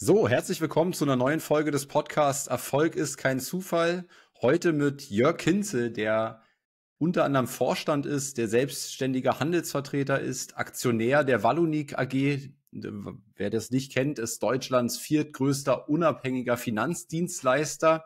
So, herzlich willkommen zu einer neuen Folge des Podcasts Erfolg ist kein Zufall. Heute mit Jörg Hinze, der unter anderem Vorstand ist, der selbstständiger Handelsvertreter ist, Aktionär der Wallonik AG. Wer das nicht kennt, ist Deutschlands viertgrößter unabhängiger Finanzdienstleister.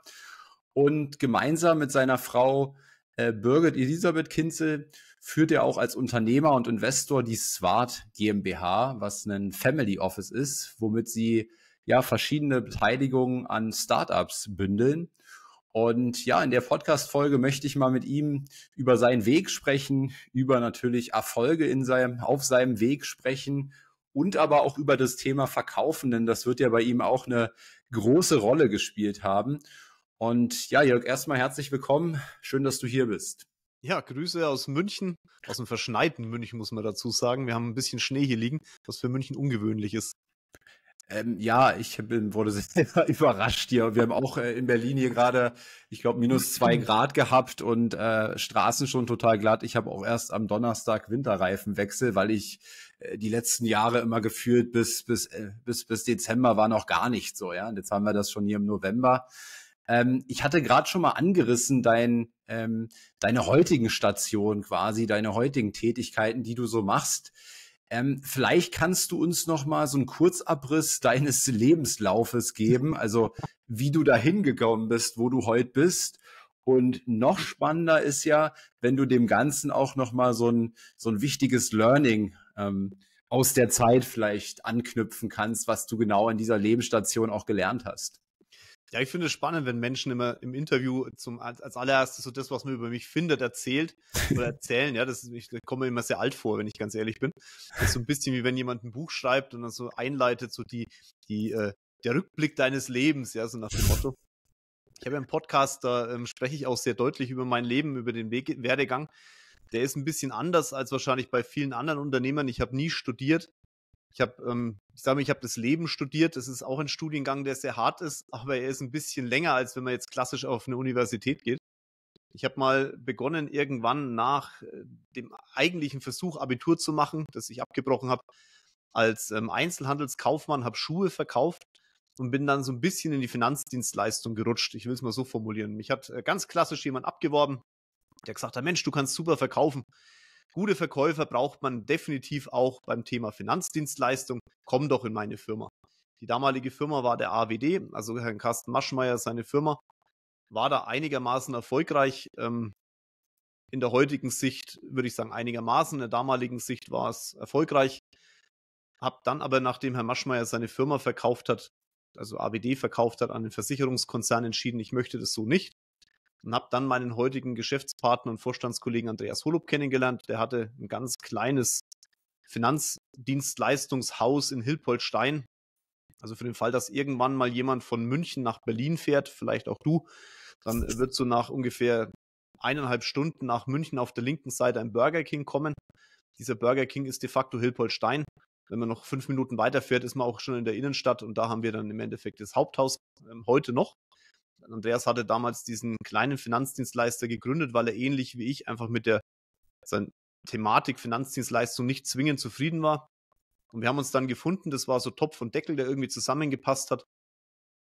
Und gemeinsam mit seiner Frau äh, Birgit Elisabeth Kinzel führt er auch als Unternehmer und Investor die Swart GmbH, was ein Family Office ist, womit sie ja verschiedene Beteiligungen an Startups bündeln. Und ja, in der Podcast-Folge möchte ich mal mit ihm über seinen Weg sprechen, über natürlich Erfolge in seinem, auf seinem Weg sprechen und aber auch über das Thema Verkaufen, denn das wird ja bei ihm auch eine große Rolle gespielt haben. Und ja, Jörg, erstmal herzlich willkommen. Schön, dass du hier bist. Ja, Grüße aus München, aus dem verschneiten München muss man dazu sagen. Wir haben ein bisschen Schnee hier liegen, was für München ungewöhnlich ist. Ähm, ja, ich bin, ähm, wurde sehr überrascht hier. Wir haben auch äh, in Berlin hier gerade, ich glaube, minus zwei mhm. Grad gehabt und äh, Straßen schon total glatt. Ich habe auch erst am Donnerstag Winterreifenwechsel, weil ich äh, die letzten Jahre immer gefühlt bis, bis, äh, bis, bis Dezember war noch gar nicht so. Ja, und jetzt haben wir das schon hier im November. Ähm, ich hatte gerade schon mal angerissen, dein, ähm, deine heutigen Stationen quasi, deine heutigen Tätigkeiten, die du so machst. Ähm, vielleicht kannst du uns noch mal so einen Kurzabriss deines Lebenslaufes geben, also wie du dahin gekommen bist, wo du heute bist. Und noch spannender ist ja, wenn du dem Ganzen auch noch mal so ein so ein wichtiges Learning ähm, aus der Zeit vielleicht anknüpfen kannst, was du genau in dieser Lebensstation auch gelernt hast. Ja, ich finde es spannend, wenn Menschen immer im Interview zum, als allererstes so das, was man über mich findet, erzählt oder erzählen. Ja, das, ich komme mir immer sehr alt vor, wenn ich ganz ehrlich bin. Das ist so ein bisschen wie wenn jemand ein Buch schreibt und dann so einleitet, so die, die, äh, der Rückblick deines Lebens, ja, so nach dem Motto. Ich habe ja einen Podcast, da ähm, spreche ich auch sehr deutlich über mein Leben, über den Weg, Werdegang. Der ist ein bisschen anders als wahrscheinlich bei vielen anderen Unternehmern. Ich habe nie studiert. Ich habe, ähm, ich sage mal, ich habe das Leben studiert. Das ist auch ein Studiengang, der sehr hart ist, aber er ist ein bisschen länger, als wenn man jetzt klassisch auf eine Universität geht. Ich habe mal begonnen, irgendwann nach äh, dem eigentlichen Versuch, Abitur zu machen, das ich abgebrochen habe, als ähm, Einzelhandelskaufmann, habe Schuhe verkauft und bin dann so ein bisschen in die Finanzdienstleistung gerutscht. Ich will es mal so formulieren. Mich hat äh, ganz klassisch jemand abgeworben, der gesagt hat, Mensch, du kannst super verkaufen. Gute Verkäufer braucht man definitiv auch beim Thema Finanzdienstleistung. Komm doch in meine Firma. Die damalige Firma war der AWD, also Herrn Carsten Maschmeyer, seine Firma, war da einigermaßen erfolgreich. Ähm, in der heutigen Sicht würde ich sagen einigermaßen, in der damaligen Sicht war es erfolgreich. Hab dann aber, nachdem Herr Maschmeyer seine Firma verkauft hat, also AWD verkauft hat an den Versicherungskonzern entschieden, ich möchte das so nicht und habe dann meinen heutigen Geschäftspartner und Vorstandskollegen Andreas Holub kennengelernt. Der hatte ein ganz kleines Finanzdienstleistungshaus in Hilpoltstein. Also für den Fall, dass irgendwann mal jemand von München nach Berlin fährt, vielleicht auch du, dann wird so nach ungefähr eineinhalb Stunden nach München auf der linken Seite ein Burger King kommen. Dieser Burger King ist de facto Hilpoltstein. Wenn man noch fünf Minuten weiterfährt, ist man auch schon in der Innenstadt und da haben wir dann im Endeffekt das Haupthaus ähm, heute noch. Andreas hatte damals diesen kleinen Finanzdienstleister gegründet, weil er ähnlich wie ich einfach mit der Thematik Finanzdienstleistung nicht zwingend zufrieden war. Und wir haben uns dann gefunden, das war so Topf und Deckel, der irgendwie zusammengepasst hat.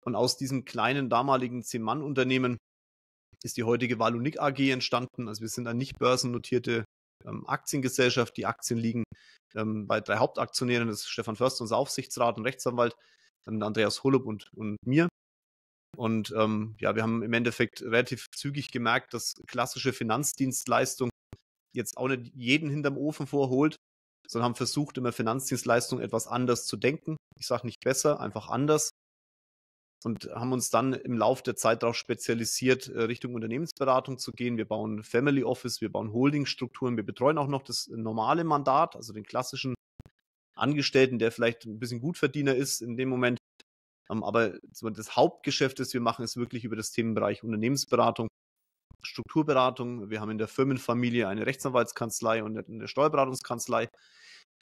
Und aus diesem kleinen damaligen Zehn-Mann-Unternehmen ist die heutige Valunik AG entstanden. Also wir sind eine nicht börsennotierte ähm, Aktiengesellschaft. Die Aktien liegen ähm, bei drei Hauptaktionären, das ist Stefan Förster, unser Aufsichtsrat und Rechtsanwalt, dann Andreas Hulub und, und mir. Und ähm, ja, wir haben im Endeffekt relativ zügig gemerkt, dass klassische Finanzdienstleistung jetzt auch nicht jeden hinterm Ofen vorholt, sondern haben versucht, immer Finanzdienstleistung etwas anders zu denken. Ich sage nicht besser, einfach anders. Und haben uns dann im Laufe der Zeit darauf spezialisiert, äh, Richtung Unternehmensberatung zu gehen. Wir bauen Family Office, wir bauen Holdingstrukturen, wir betreuen auch noch das normale Mandat, also den klassischen Angestellten, der vielleicht ein bisschen Gutverdiener ist in dem Moment, ähm, aber das Hauptgeschäft, das wir machen, ist wirklich über das Themenbereich Unternehmensberatung. Strukturberatung. Wir haben in der Firmenfamilie eine Rechtsanwaltskanzlei und eine Steuerberatungskanzlei.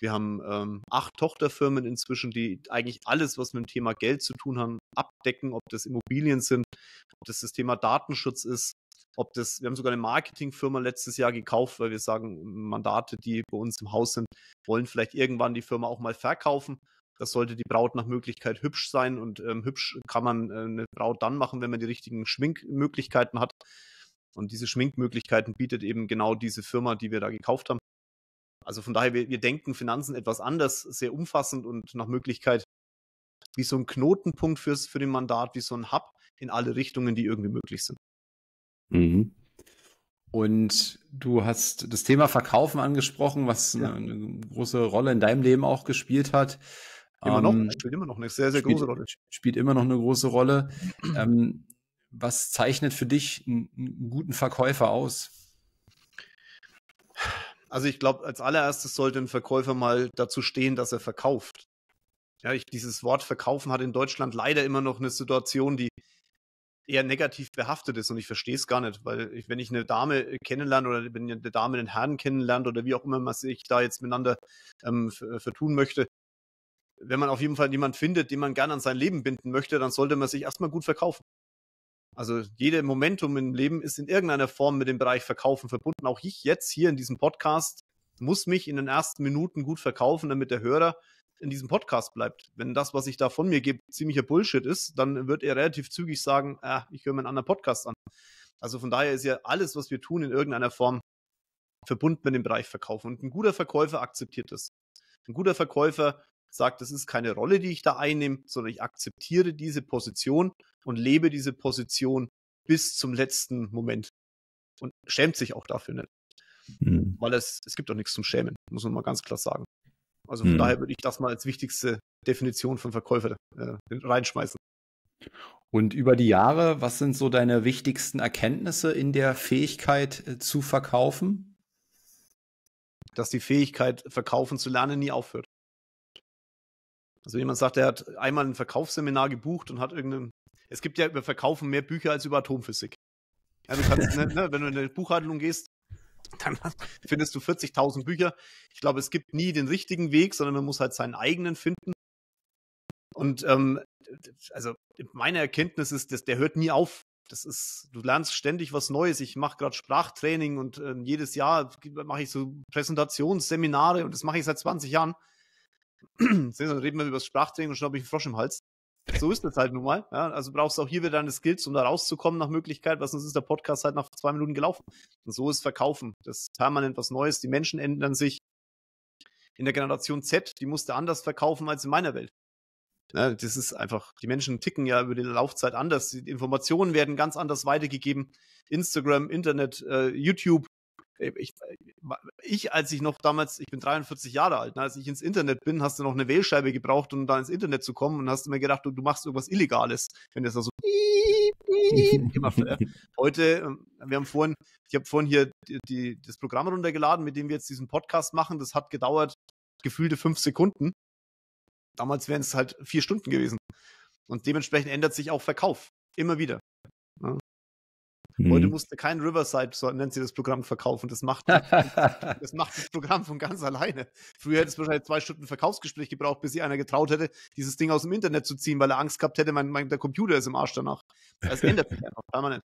Wir haben ähm, acht Tochterfirmen inzwischen, die eigentlich alles, was mit dem Thema Geld zu tun hat, abdecken, ob das Immobilien sind, ob das das Thema Datenschutz ist, ob das, wir haben sogar eine Marketingfirma letztes Jahr gekauft, weil wir sagen, Mandate, die bei uns im Haus sind, wollen vielleicht irgendwann die Firma auch mal verkaufen. Das sollte die Braut nach Möglichkeit hübsch sein und ähm, hübsch kann man äh, eine Braut dann machen, wenn man die richtigen Schminkmöglichkeiten hat. Und diese Schminkmöglichkeiten bietet eben genau diese Firma, die wir da gekauft haben. Also von daher, wir, wir denken Finanzen etwas anders, sehr umfassend und nach Möglichkeit wie so ein Knotenpunkt fürs, für den Mandat, wie so ein Hub in alle Richtungen, die irgendwie möglich sind. Mhm. Und du hast das Thema Verkaufen angesprochen, was ja. eine, eine große Rolle in deinem Leben auch gespielt hat. Immer noch, ähm, spielt immer noch eine sehr, sehr spielt, große Rolle. Spielt immer noch eine große Rolle. Ähm, was zeichnet für dich einen, einen guten Verkäufer aus? Also ich glaube, als allererstes sollte ein Verkäufer mal dazu stehen, dass er verkauft. Ja, ich, dieses Wort verkaufen hat in Deutschland leider immer noch eine Situation, die eher negativ behaftet ist und ich verstehe es gar nicht, weil ich, wenn ich eine Dame äh, kennenlerne oder wenn eine Dame den Herrn kennenlernt oder wie auch immer man sich da jetzt miteinander ähm, vertun möchte, wenn man auf jeden Fall jemanden findet, den man gerne an sein Leben binden möchte, dann sollte man sich erstmal gut verkaufen. Also jede Momentum im Leben ist in irgendeiner Form mit dem Bereich Verkaufen verbunden. Auch ich jetzt hier in diesem Podcast muss mich in den ersten Minuten gut verkaufen, damit der Hörer in diesem Podcast bleibt. Wenn das, was ich da von mir gebe, ziemlicher Bullshit ist, dann wird er relativ zügig sagen, ah, ich höre mir einen anderen Podcast an. Also von daher ist ja alles, was wir tun, in irgendeiner Form verbunden mit dem Bereich Verkaufen. Und ein guter Verkäufer akzeptiert das. Ein guter Verkäufer sagt, das ist keine Rolle, die ich da einnehme, sondern ich akzeptiere diese Position und lebe diese Position bis zum letzten Moment. Und schämt sich auch dafür nicht. Hm. Weil es, es gibt auch nichts zum Schämen, muss man mal ganz klar sagen. Also von hm. daher mhm. würde ich das mal als wichtigste Definition von Verkäufer äh, reinschmeißen. Und über die Jahre, was sind so deine wichtigsten Erkenntnisse in der Fähigkeit äh, zu verkaufen? Dass die Fähigkeit, verkaufen zu lernen, nie aufhört. Also wenn jemand sagt, er hat einmal ein Verkaufsseminar gebucht und hat irgendeine. Es gibt ja über Verkaufen mehr Bücher als über Atomphysik. Ja, du kannst, ne, ne, wenn du in eine Buchhandlung gehst, dann findest du 40.000 Bücher. Ich glaube, es gibt nie den richtigen Weg, sondern man muss halt seinen eigenen finden. Und ähm, also meine Erkenntnis ist, dass der hört nie auf. Das ist, du lernst ständig was Neues. Ich mache gerade Sprachtraining und äh, jedes Jahr mache ich so Präsentationsseminare und das mache ich seit 20 Jahren sehen Sonst reden wir über das Sprachtraining und schon habe ich einen Frosch im Hals. So ist das halt nun mal. Ja, also brauchst du auch hier wieder deine Skills, um da rauszukommen nach Möglichkeit, weil sonst ist der Podcast halt nach zwei Minuten gelaufen. Und so ist Verkaufen. Das ist permanent was Neues. Die Menschen ändern sich. In der Generation Z, die musste anders verkaufen als in meiner Welt. Ja, ne, das ist einfach, die Menschen ticken ja über die Laufzeit anders. Die Informationen werden ganz anders weitergegeben. Instagram, Internet, äh, YouTube, ich, äh, ich, als ich noch damals, ich bin 43 Jahre alt, ne, als ich ins Internet bin, hast du noch eine Wählscheibe gebraucht, um da ins Internet zu kommen und hast immer gedacht, du, du machst irgendwas Illegales, wenn das da so gemacht wird. Heute, ähm, wir haben vorhin, ich habe vorhin hier die, die, das Programm runtergeladen, mit dem wir jetzt diesen Podcast machen. Das hat gedauert gefühlte fünf Sekunden. Damals wären es halt vier Stunden gewesen. Und dementsprechend ändert sich auch Verkauf. Immer wieder. Mhm. Heute musste kein Riverside, so nennt sie das Programm, verkaufen. Das macht, das macht das Programm von ganz alleine. Früher hätte es wahrscheinlich zwei Stunden Verkaufsgespräch gebraucht, bis sich einer getraut hätte, dieses Ding aus dem Internet zu ziehen, weil er Angst gehabt hätte, mein, mein der Computer ist im Arsch danach. Das ändert sich einfach permanent.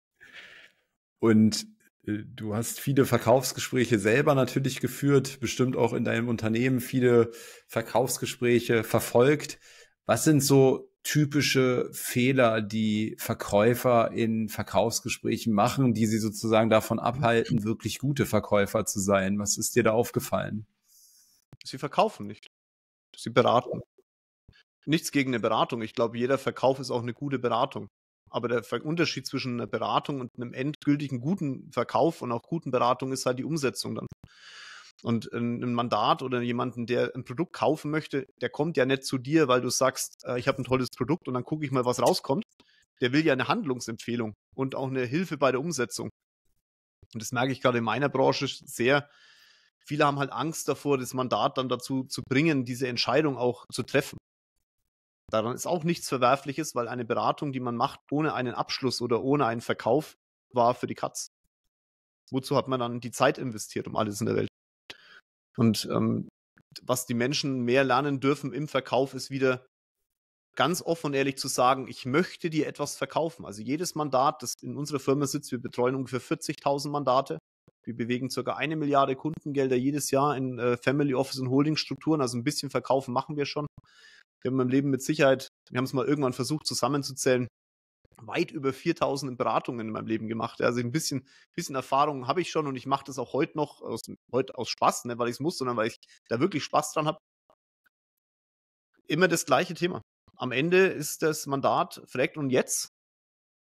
Und äh, du hast viele Verkaufsgespräche selber natürlich geführt, bestimmt auch in deinem Unternehmen viele Verkaufsgespräche verfolgt. Was sind so typische Fehler, die Verkäufer in Verkaufsgesprächen machen, die sie sozusagen davon abhalten, wirklich gute Verkäufer zu sein? Was ist dir da aufgefallen? Sie verkaufen nicht. Sie beraten. Nichts gegen eine Beratung. Ich glaube, jeder Verkauf ist auch eine gute Beratung. Aber der Unterschied zwischen einer Beratung und einem endgültigen guten Verkauf und auch guten Beratung ist halt die Umsetzung dann. Und ein Mandat oder jemanden, der ein Produkt kaufen möchte, der kommt ja nicht zu dir, weil du sagst, äh, ich habe ein tolles Produkt und dann gucke ich mal, was rauskommt. Der will ja eine Handlungsempfehlung und auch eine Hilfe bei der Umsetzung. Und das merke ich gerade in meiner Branche sehr. Viele haben halt Angst davor, das Mandat dann dazu zu bringen, diese Entscheidung auch zu treffen. Daran ist auch nichts Verwerfliches, weil eine Beratung, die man macht, ohne einen Abschluss oder ohne einen Verkauf, war für die Katz. Wozu hat man dann die Zeit investiert um alles in der Welt? Und ähm, was die Menschen mehr lernen dürfen im Verkauf, ist wieder ganz offen und ehrlich zu sagen, ich möchte dir etwas verkaufen. Also jedes Mandat, das in unserer Firma sitzt, wir betreuen ungefähr 40.000 Mandate. Wir bewegen circa eine Milliarde Kundengelder jedes Jahr in äh, Family Office und Holding Strukturen. Also ein bisschen Verkaufen machen wir schon. Wir haben im Leben mit Sicherheit, wir haben es mal irgendwann versucht zusammenzuzählen, weit über 4000 Beratungen in meinem Leben gemacht. Also ein bisschen, bisschen Erfahrung habe ich schon und ich mache das auch heute noch, aus, heute aus Spaß, nicht ne, weil ich es muss, sondern weil ich da wirklich Spaß dran habe. Immer das gleiche Thema. Am Ende ist das Mandat fragt und jetzt.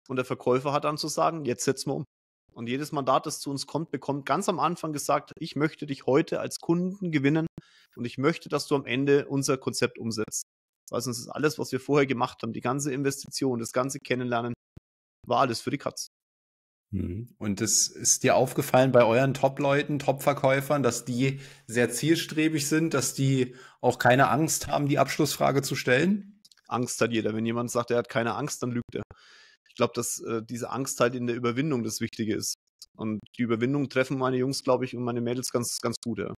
Und der Verkäufer hat dann zu sagen, jetzt setzen wir um. Und jedes Mandat, das zu uns kommt, bekommt ganz am Anfang gesagt, ich möchte dich heute als Kunden gewinnen und ich möchte, dass du am Ende unser Konzept umsetzt weil sonst ist alles, was wir vorher gemacht haben, die ganze Investition, das ganze Kennenlernen, war alles für die Katz. Mhm. Und es ist dir aufgefallen bei euren Top-Leuten, Top-Verkäufern, dass die sehr zielstrebig sind, dass die auch keine Angst haben, die Abschlussfrage zu stellen? Angst hat jeder. Wenn jemand sagt, er hat keine Angst, dann lügt er. Ich glaube, dass äh, diese Angst halt in der Überwindung das Wichtige ist. Und die Überwindung treffen meine Jungs, glaube ich, und meine Mädels ganz, ganz gut. Ja.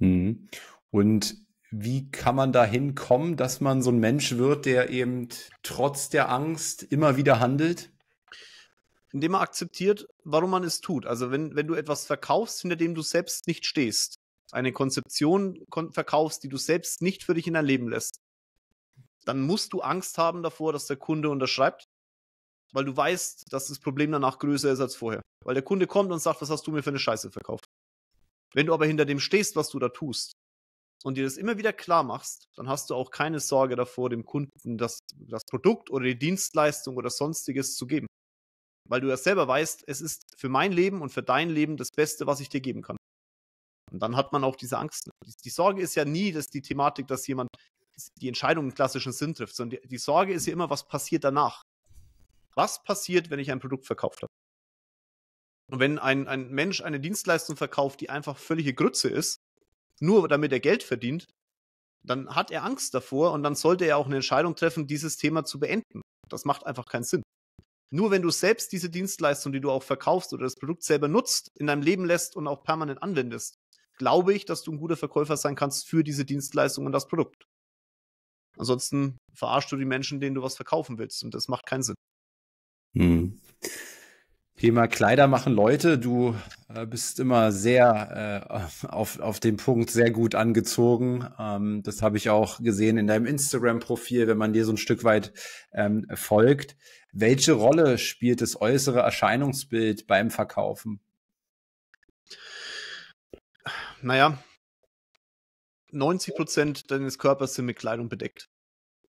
Mhm. Und wie kann man da hinkommen, dass man so ein Mensch wird, der eben trotz der Angst immer wieder handelt? Indem er akzeptiert, warum man es tut. Also wenn, wenn du etwas verkaufst, hinter dem du selbst nicht stehst, eine Konzeption verkaufst, die du selbst nicht für dich in dein Leben lässt, dann musst du Angst haben davor, dass der Kunde unterschreibt, weil du weißt, dass das Problem danach größer ist als vorher. Weil der Kunde kommt und sagt, was hast du mir für eine Scheiße verkauft? Wenn du aber hinter dem stehst, was du da tust, und dir das immer wieder klar machst, dann hast du auch keine Sorge davor, dem Kunden das, das Produkt oder die Dienstleistung oder sonstiges zu geben. Weil du ja selber weißt, es ist für mein Leben und für dein Leben das Beste, was ich dir geben kann. Und dann hat man auch diese Angst. Ne? Die Sorge ist ja nie, dass die Thematik, dass jemand die Entscheidung im klassischen Sinn trifft, sondern die, die Sorge ist ja immer, was passiert danach? Was passiert, wenn ich ein Produkt verkauft habe? Und wenn ein, ein Mensch eine Dienstleistung verkauft, die einfach völlige Grütze ist, nur damit er Geld verdient, dann hat er Angst davor und dann sollte er auch eine Entscheidung treffen, dieses Thema zu beenden. Das macht einfach keinen Sinn. Nur wenn du selbst diese Dienstleistung, die du auch verkaufst oder das Produkt selber nutzt, in deinem Leben lässt und auch permanent anwendest, glaube ich, dass du ein guter Verkäufer sein kannst für diese Dienstleistung und das Produkt. Ansonsten verarschst du die Menschen, denen du was verkaufen willst und das macht keinen Sinn. Hm. Thema Kleider machen Leute. Du äh, bist immer sehr äh, auf, auf den Punkt sehr gut angezogen. Ähm, das habe ich auch gesehen in deinem Instagram-Profil, wenn man dir so ein Stück weit ähm, folgt. Welche Rolle spielt das äußere Erscheinungsbild beim Verkaufen? Naja, 90 Prozent deines Körpers sind mit Kleidung bedeckt.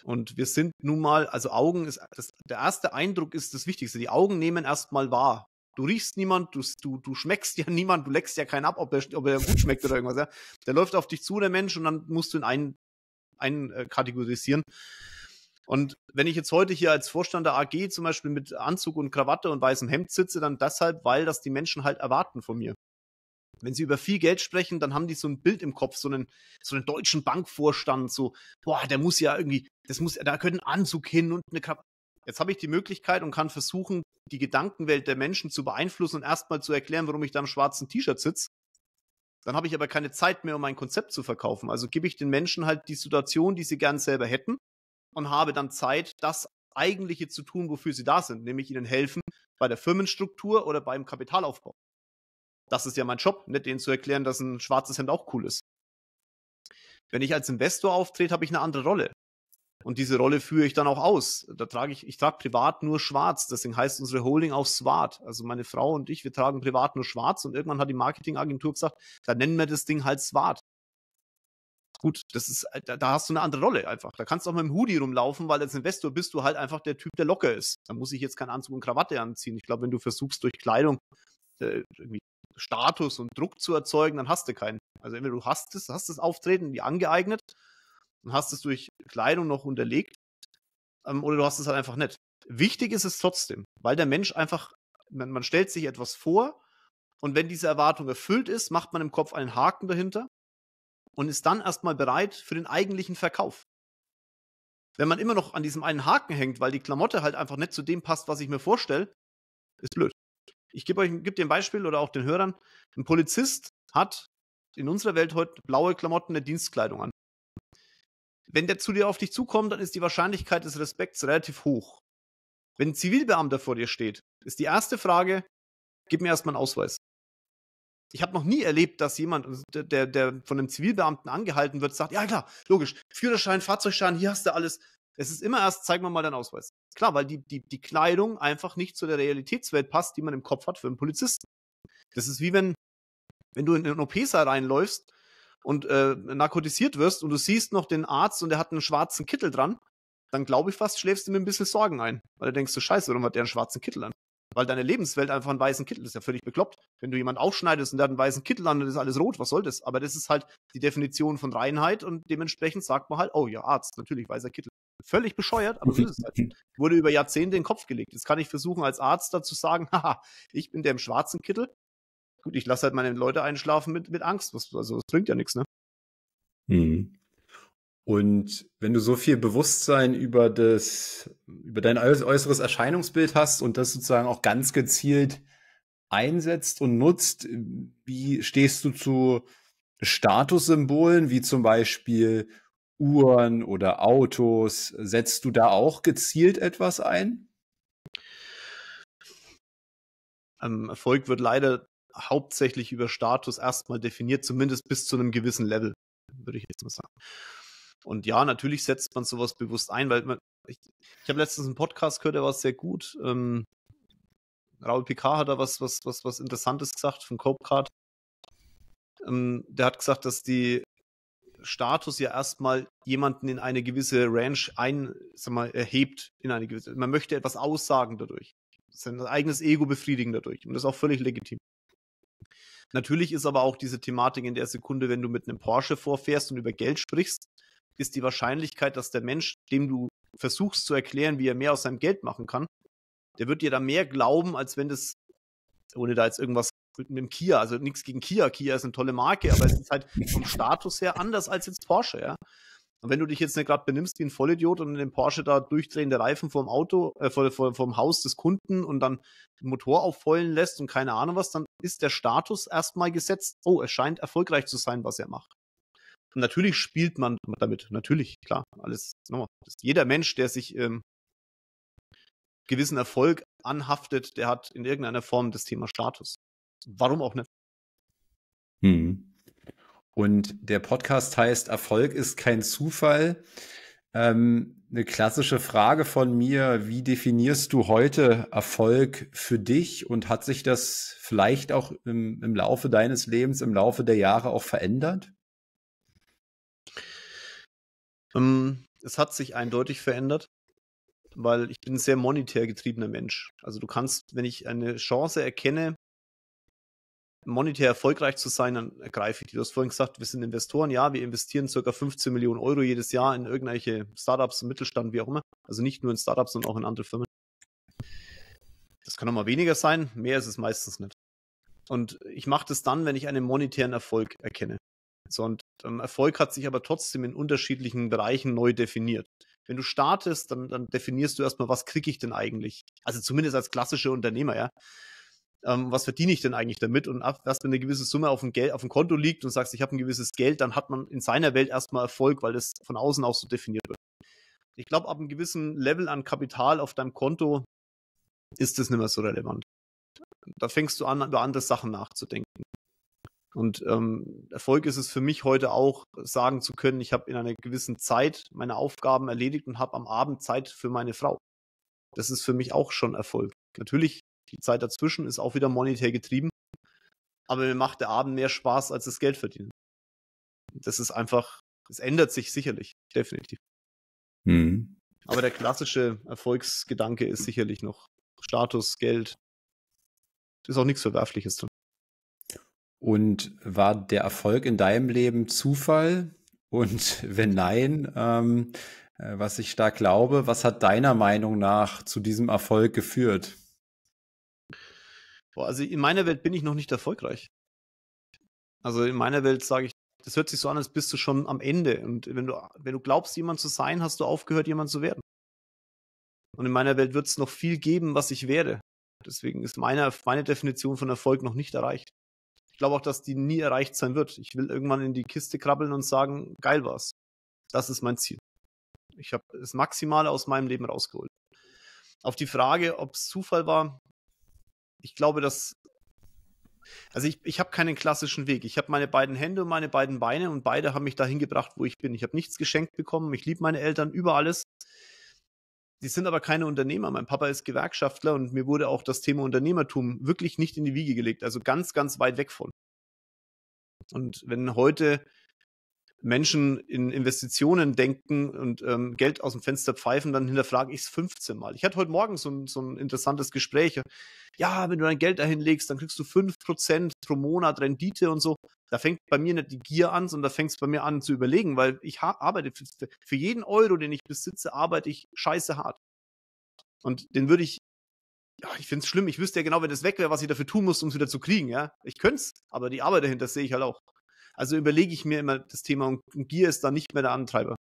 Und wir sind nun mal, also Augen ist, das, der erste Eindruck ist das Wichtigste. Die Augen nehmen erstmal wahr. Du riechst niemand, du, du, du schmeckst ja niemand, du leckst ja keinen ab, ob er, ob er gut schmeckt oder irgendwas. Ja. Der läuft auf dich zu, der Mensch, und dann musst du ihn ein, ein äh, kategorisieren. Und wenn ich jetzt heute hier als Vorstand der AG zum Beispiel mit Anzug und Krawatte und weißem Hemd sitze, dann deshalb, weil das die Menschen halt erwarten von mir wenn sie über viel Geld sprechen, dann haben die so ein Bild im Kopf, so einen, so einen deutschen Bankvorstand, so, boah, der muss ja irgendwie, das muss, da könnte ein Anzug hin und eine Krawatte. Jetzt habe ich die Möglichkeit und kann versuchen, die Gedankenwelt der Menschen zu beeinflussen und erstmal zu erklären, warum ich da im schwarzen T-Shirt sitze. Dann habe ich aber keine Zeit mehr, um mein Konzept zu verkaufen. Also gebe ich den Menschen halt die Situation, die sie gern selber hätten und habe dann Zeit, das eigentliche zu tun, wofür sie da sind, nämlich ihnen helfen bei der Firmenstruktur oder beim Kapitalaufbau das ist ja mein Job, nicht denen zu erklären, dass ein schwarzes Hemd auch cool ist. Wenn ich als Investor auftrete, habe ich eine andere Rolle. Und diese Rolle führe ich dann auch aus. Da trage ich, ich trage privat nur schwarz. Deswegen heißt unsere Holding auch Swart. Also meine Frau und ich, wir tragen privat nur schwarz. Und irgendwann hat die Marketingagentur gesagt, dann nennen wir das Ding halt Swart. Gut, das ist, da, da hast du eine andere Rolle einfach. Da kannst du auch mit dem Hoodie rumlaufen, weil als Investor bist du halt einfach der Typ, der locker ist. Da muss ich jetzt keinen Anzug und Krawatte anziehen. Ich glaube, wenn du versuchst, durch Kleidung äh, irgendwie Status und Druck zu erzeugen, dann hast du keinen. Also entweder du hast es, hast das Auftreten dir angeeignet und hast es durch Kleidung noch unterlegt ähm, oder du hast es halt einfach nicht. Wichtig ist es trotzdem, weil der Mensch einfach, man, man stellt sich etwas vor und wenn diese Erwartung erfüllt ist, macht man im Kopf einen Haken dahinter und ist dann erstmal bereit für den eigentlichen Verkauf. Wenn man immer noch an diesem einen Haken hängt, weil die Klamotte halt einfach nicht zu dem passt, was ich mir vorstelle, ist blöd. Ich gebe euch, gebe dir ein Beispiel oder auch den Hörern. Ein Polizist hat in unserer Welt heute blaue Klamotten, eine Dienstkleidung an. Wenn der zu dir auf dich zukommt, dann ist die Wahrscheinlichkeit des Respekts relativ hoch. Wenn ein Zivilbeamter vor dir steht, ist die erste Frage, gib mir erstmal einen Ausweis. Ich habe noch nie erlebt, dass jemand, also der, der von einem Zivilbeamten angehalten wird, sagt, ja klar, logisch, Führerschein, Fahrzeugschein, hier hast du alles, es ist immer erst, zeig mal mal deinen Ausweis. Klar, weil die, die, die Kleidung einfach nicht zu der Realitätswelt passt, die man im Kopf hat für einen Polizisten. Das ist wie wenn, wenn du in einen OP-Saal halt reinläufst und äh, narkotisiert wirst und du siehst noch den Arzt und der hat einen schwarzen Kittel dran, dann glaube ich fast, schläfst du mir ein bisschen Sorgen ein. Weil du denkst, du so, scheiße, warum hat der einen schwarzen Kittel an? Weil deine Lebenswelt einfach einen weißen Kittel ist ja völlig bekloppt. Wenn du jemand aufschneidest und der hat einen weißen Kittel an, dann ist alles rot, was soll das? Aber das ist halt die Definition von Reinheit und dementsprechend sagt man halt, oh ja, Arzt, natürlich, weißer Kittel. Völlig bescheuert, aber so ist es halt. Wurde über Jahrzehnte in den Kopf gelegt. Jetzt kann ich versuchen, als Arzt dazu sagen, haha, ich bin der im schwarzen Kittel. Gut, ich lasse halt meine Leute einschlafen mit, mit Angst. also, das bringt ja nichts, ne? Mhm. Und wenn du so viel Bewusstsein über das, über dein äußeres Erscheinungsbild hast und das sozusagen auch ganz gezielt einsetzt und nutzt, wie stehst du zu Statussymbolen wie zum Beispiel Uhren oder Autos? Setzt du da auch gezielt etwas ein? Ähm, Erfolg wird leider hauptsächlich über Status erstmal definiert, zumindest bis zu einem gewissen Level, würde ich jetzt mal sagen. Und ja, natürlich setzt man sowas bewusst ein, weil man, ich, ich habe letztens einen Podcast gehört, der war sehr gut. Ähm, Raul Picard hat da was, was, was, was Interessantes gesagt von Copecard. Ähm, der hat gesagt, dass die Status ja erstmal jemanden in eine gewisse Range ein, sag mal, erhebt in eine gewisse. Man möchte etwas aussagen dadurch. Sein eigenes Ego befriedigen dadurch. Und das ist auch völlig legitim. Natürlich ist aber auch diese Thematik in der Sekunde, wenn du mit einem Porsche vorfährst und über Geld sprichst, ist die Wahrscheinlichkeit, dass der Mensch, dem du versuchst zu erklären, wie er mehr aus seinem Geld machen kann, der wird dir da mehr glauben, als wenn das, ohne da jetzt irgendwas mit einem Kia, also nichts gegen Kia, Kia ist eine tolle Marke, aber es ist halt vom Status her anders als jetzt Porsche, ja. Und wenn du dich jetzt nicht gerade benimmst wie ein Vollidiot und in dem Porsche da durchdrehende Reifen vorm Auto, äh, vor, vor, vorm Haus des Kunden und dann den Motor auffeulen lässt und keine Ahnung was, dann ist der Status erstmal gesetzt, oh, er scheint erfolgreich zu sein, was er macht natürlich spielt man damit, natürlich, klar, alles. nochmal. jeder Mensch, der sich ähm, gewissen Erfolg anhaftet, der hat in irgendeiner Form das Thema Status. Warum auch nicht? Hm. Und der Podcast heißt Erfolg ist kein Zufall. Ähm, eine klassische Frage von mir, wie definierst du heute Erfolg für dich und hat sich das vielleicht auch im, im Laufe deines Lebens, im Laufe der Jahre auch verändert? Ähm, es hat sich eindeutig verändert, weil ich bin ein sehr monetär getriebener Mensch. Also du kannst, wenn ich eine Chance erkenne, monetär erfolgreich zu sein, dann ergreife ich die. Du hast vorhin gesagt, wir sind Investoren. Ja, wir investieren circa 15 Millionen Euro jedes Jahr in irgendwelche Startups, Mittelstand, wie auch immer. Also nicht nur in Startups, sondern auch in andere Firmen. Das kann auch mal weniger sein, mehr ist es meistens nicht. Und ich mache das dann, wenn ich einen monetären Erfolg erkenne. So, und ähm, Erfolg hat sich aber trotzdem in unterschiedlichen Bereichen neu definiert. Wenn du startest, dann, dann definierst du erstmal, was kriege ich denn eigentlich? Also zumindest als klassischer Unternehmer, ja. Ähm, was verdiene ich denn eigentlich damit? Und ab, erst wenn eine gewisse Summe auf dem, Geld, auf dem Konto liegt und sagst, ich habe ein gewisses Geld, dann hat man in seiner Welt erstmal Erfolg, weil das von außen auch so definiert wird. Ich glaube, ab einem gewissen Level an Kapital auf deinem Konto ist das nicht mehr so relevant. Da fängst du an, über andere Sachen nachzudenken. Und ähm, Erfolg ist es für mich heute auch, sagen zu können, ich habe in einer gewissen Zeit meine Aufgaben erledigt und habe am Abend Zeit für meine Frau. Das ist für mich auch schon Erfolg. Natürlich, die Zeit dazwischen ist auch wieder monetär getrieben, aber mir macht der Abend mehr Spaß als das Geld verdienen. Das ist einfach, es ändert sich sicherlich, definitiv. Mhm. Aber der klassische Erfolgsgedanke ist sicherlich noch Status, Geld. Ist auch nichts Verwerfliches drin. Und war der Erfolg in deinem Leben Zufall? Und wenn nein, ähm, äh, was ich da glaube, was hat deiner Meinung nach zu diesem Erfolg geführt? Boah, also in meiner Welt bin ich noch nicht erfolgreich. Also in meiner Welt sage ich, das hört sich so an, als bist du schon am Ende. Und wenn du, wenn du glaubst, jemand zu sein, hast du aufgehört, jemand zu werden. Und in meiner Welt wird es noch viel geben, was ich werde. Deswegen ist meine, meine Definition von Erfolg noch nicht erreicht glaube auch, dass die nie erreicht sein wird. Ich will irgendwann in die Kiste krabbeln und sagen, geil war's. Das ist mein Ziel. Ich habe das Maximale aus meinem Leben rausgeholt. Auf die Frage, ob es Zufall war, ich glaube, dass. Also ich, ich habe keinen klassischen Weg. Ich habe meine beiden Hände und meine beiden Beine und beide haben mich dahin gebracht, wo ich bin. Ich habe nichts geschenkt bekommen. Ich liebe meine Eltern über alles die sind aber keine Unternehmer. Mein Papa ist Gewerkschaftler und mir wurde auch das Thema Unternehmertum wirklich nicht in die Wiege gelegt, also ganz, ganz weit weg von. Und wenn heute Menschen in Investitionen denken und ähm, Geld aus dem Fenster pfeifen, dann hinterfrage ich es 15 Mal. Ich hatte heute Morgen so ein, so ein interessantes Gespräch. Ja, wenn du dein Geld dahin legst, dann kriegst du 5% pro Monat Rendite und so. Da fängt bei mir nicht die Gier an, sondern da fängt es bei mir an zu überlegen, weil ich arbeite für, für jeden Euro, den ich besitze, arbeite ich scheiße hart. Und den würde ich ja, ich finde es schlimm. Ich wüsste ja genau, wenn das weg wäre, was ich dafür tun muss, um es wieder zu kriegen. Ja, ich könnte es, aber die Arbeit dahinter sehe ich halt auch. Also überlege ich mir immer das Thema und Gier ist da nicht mehr der Antreiber.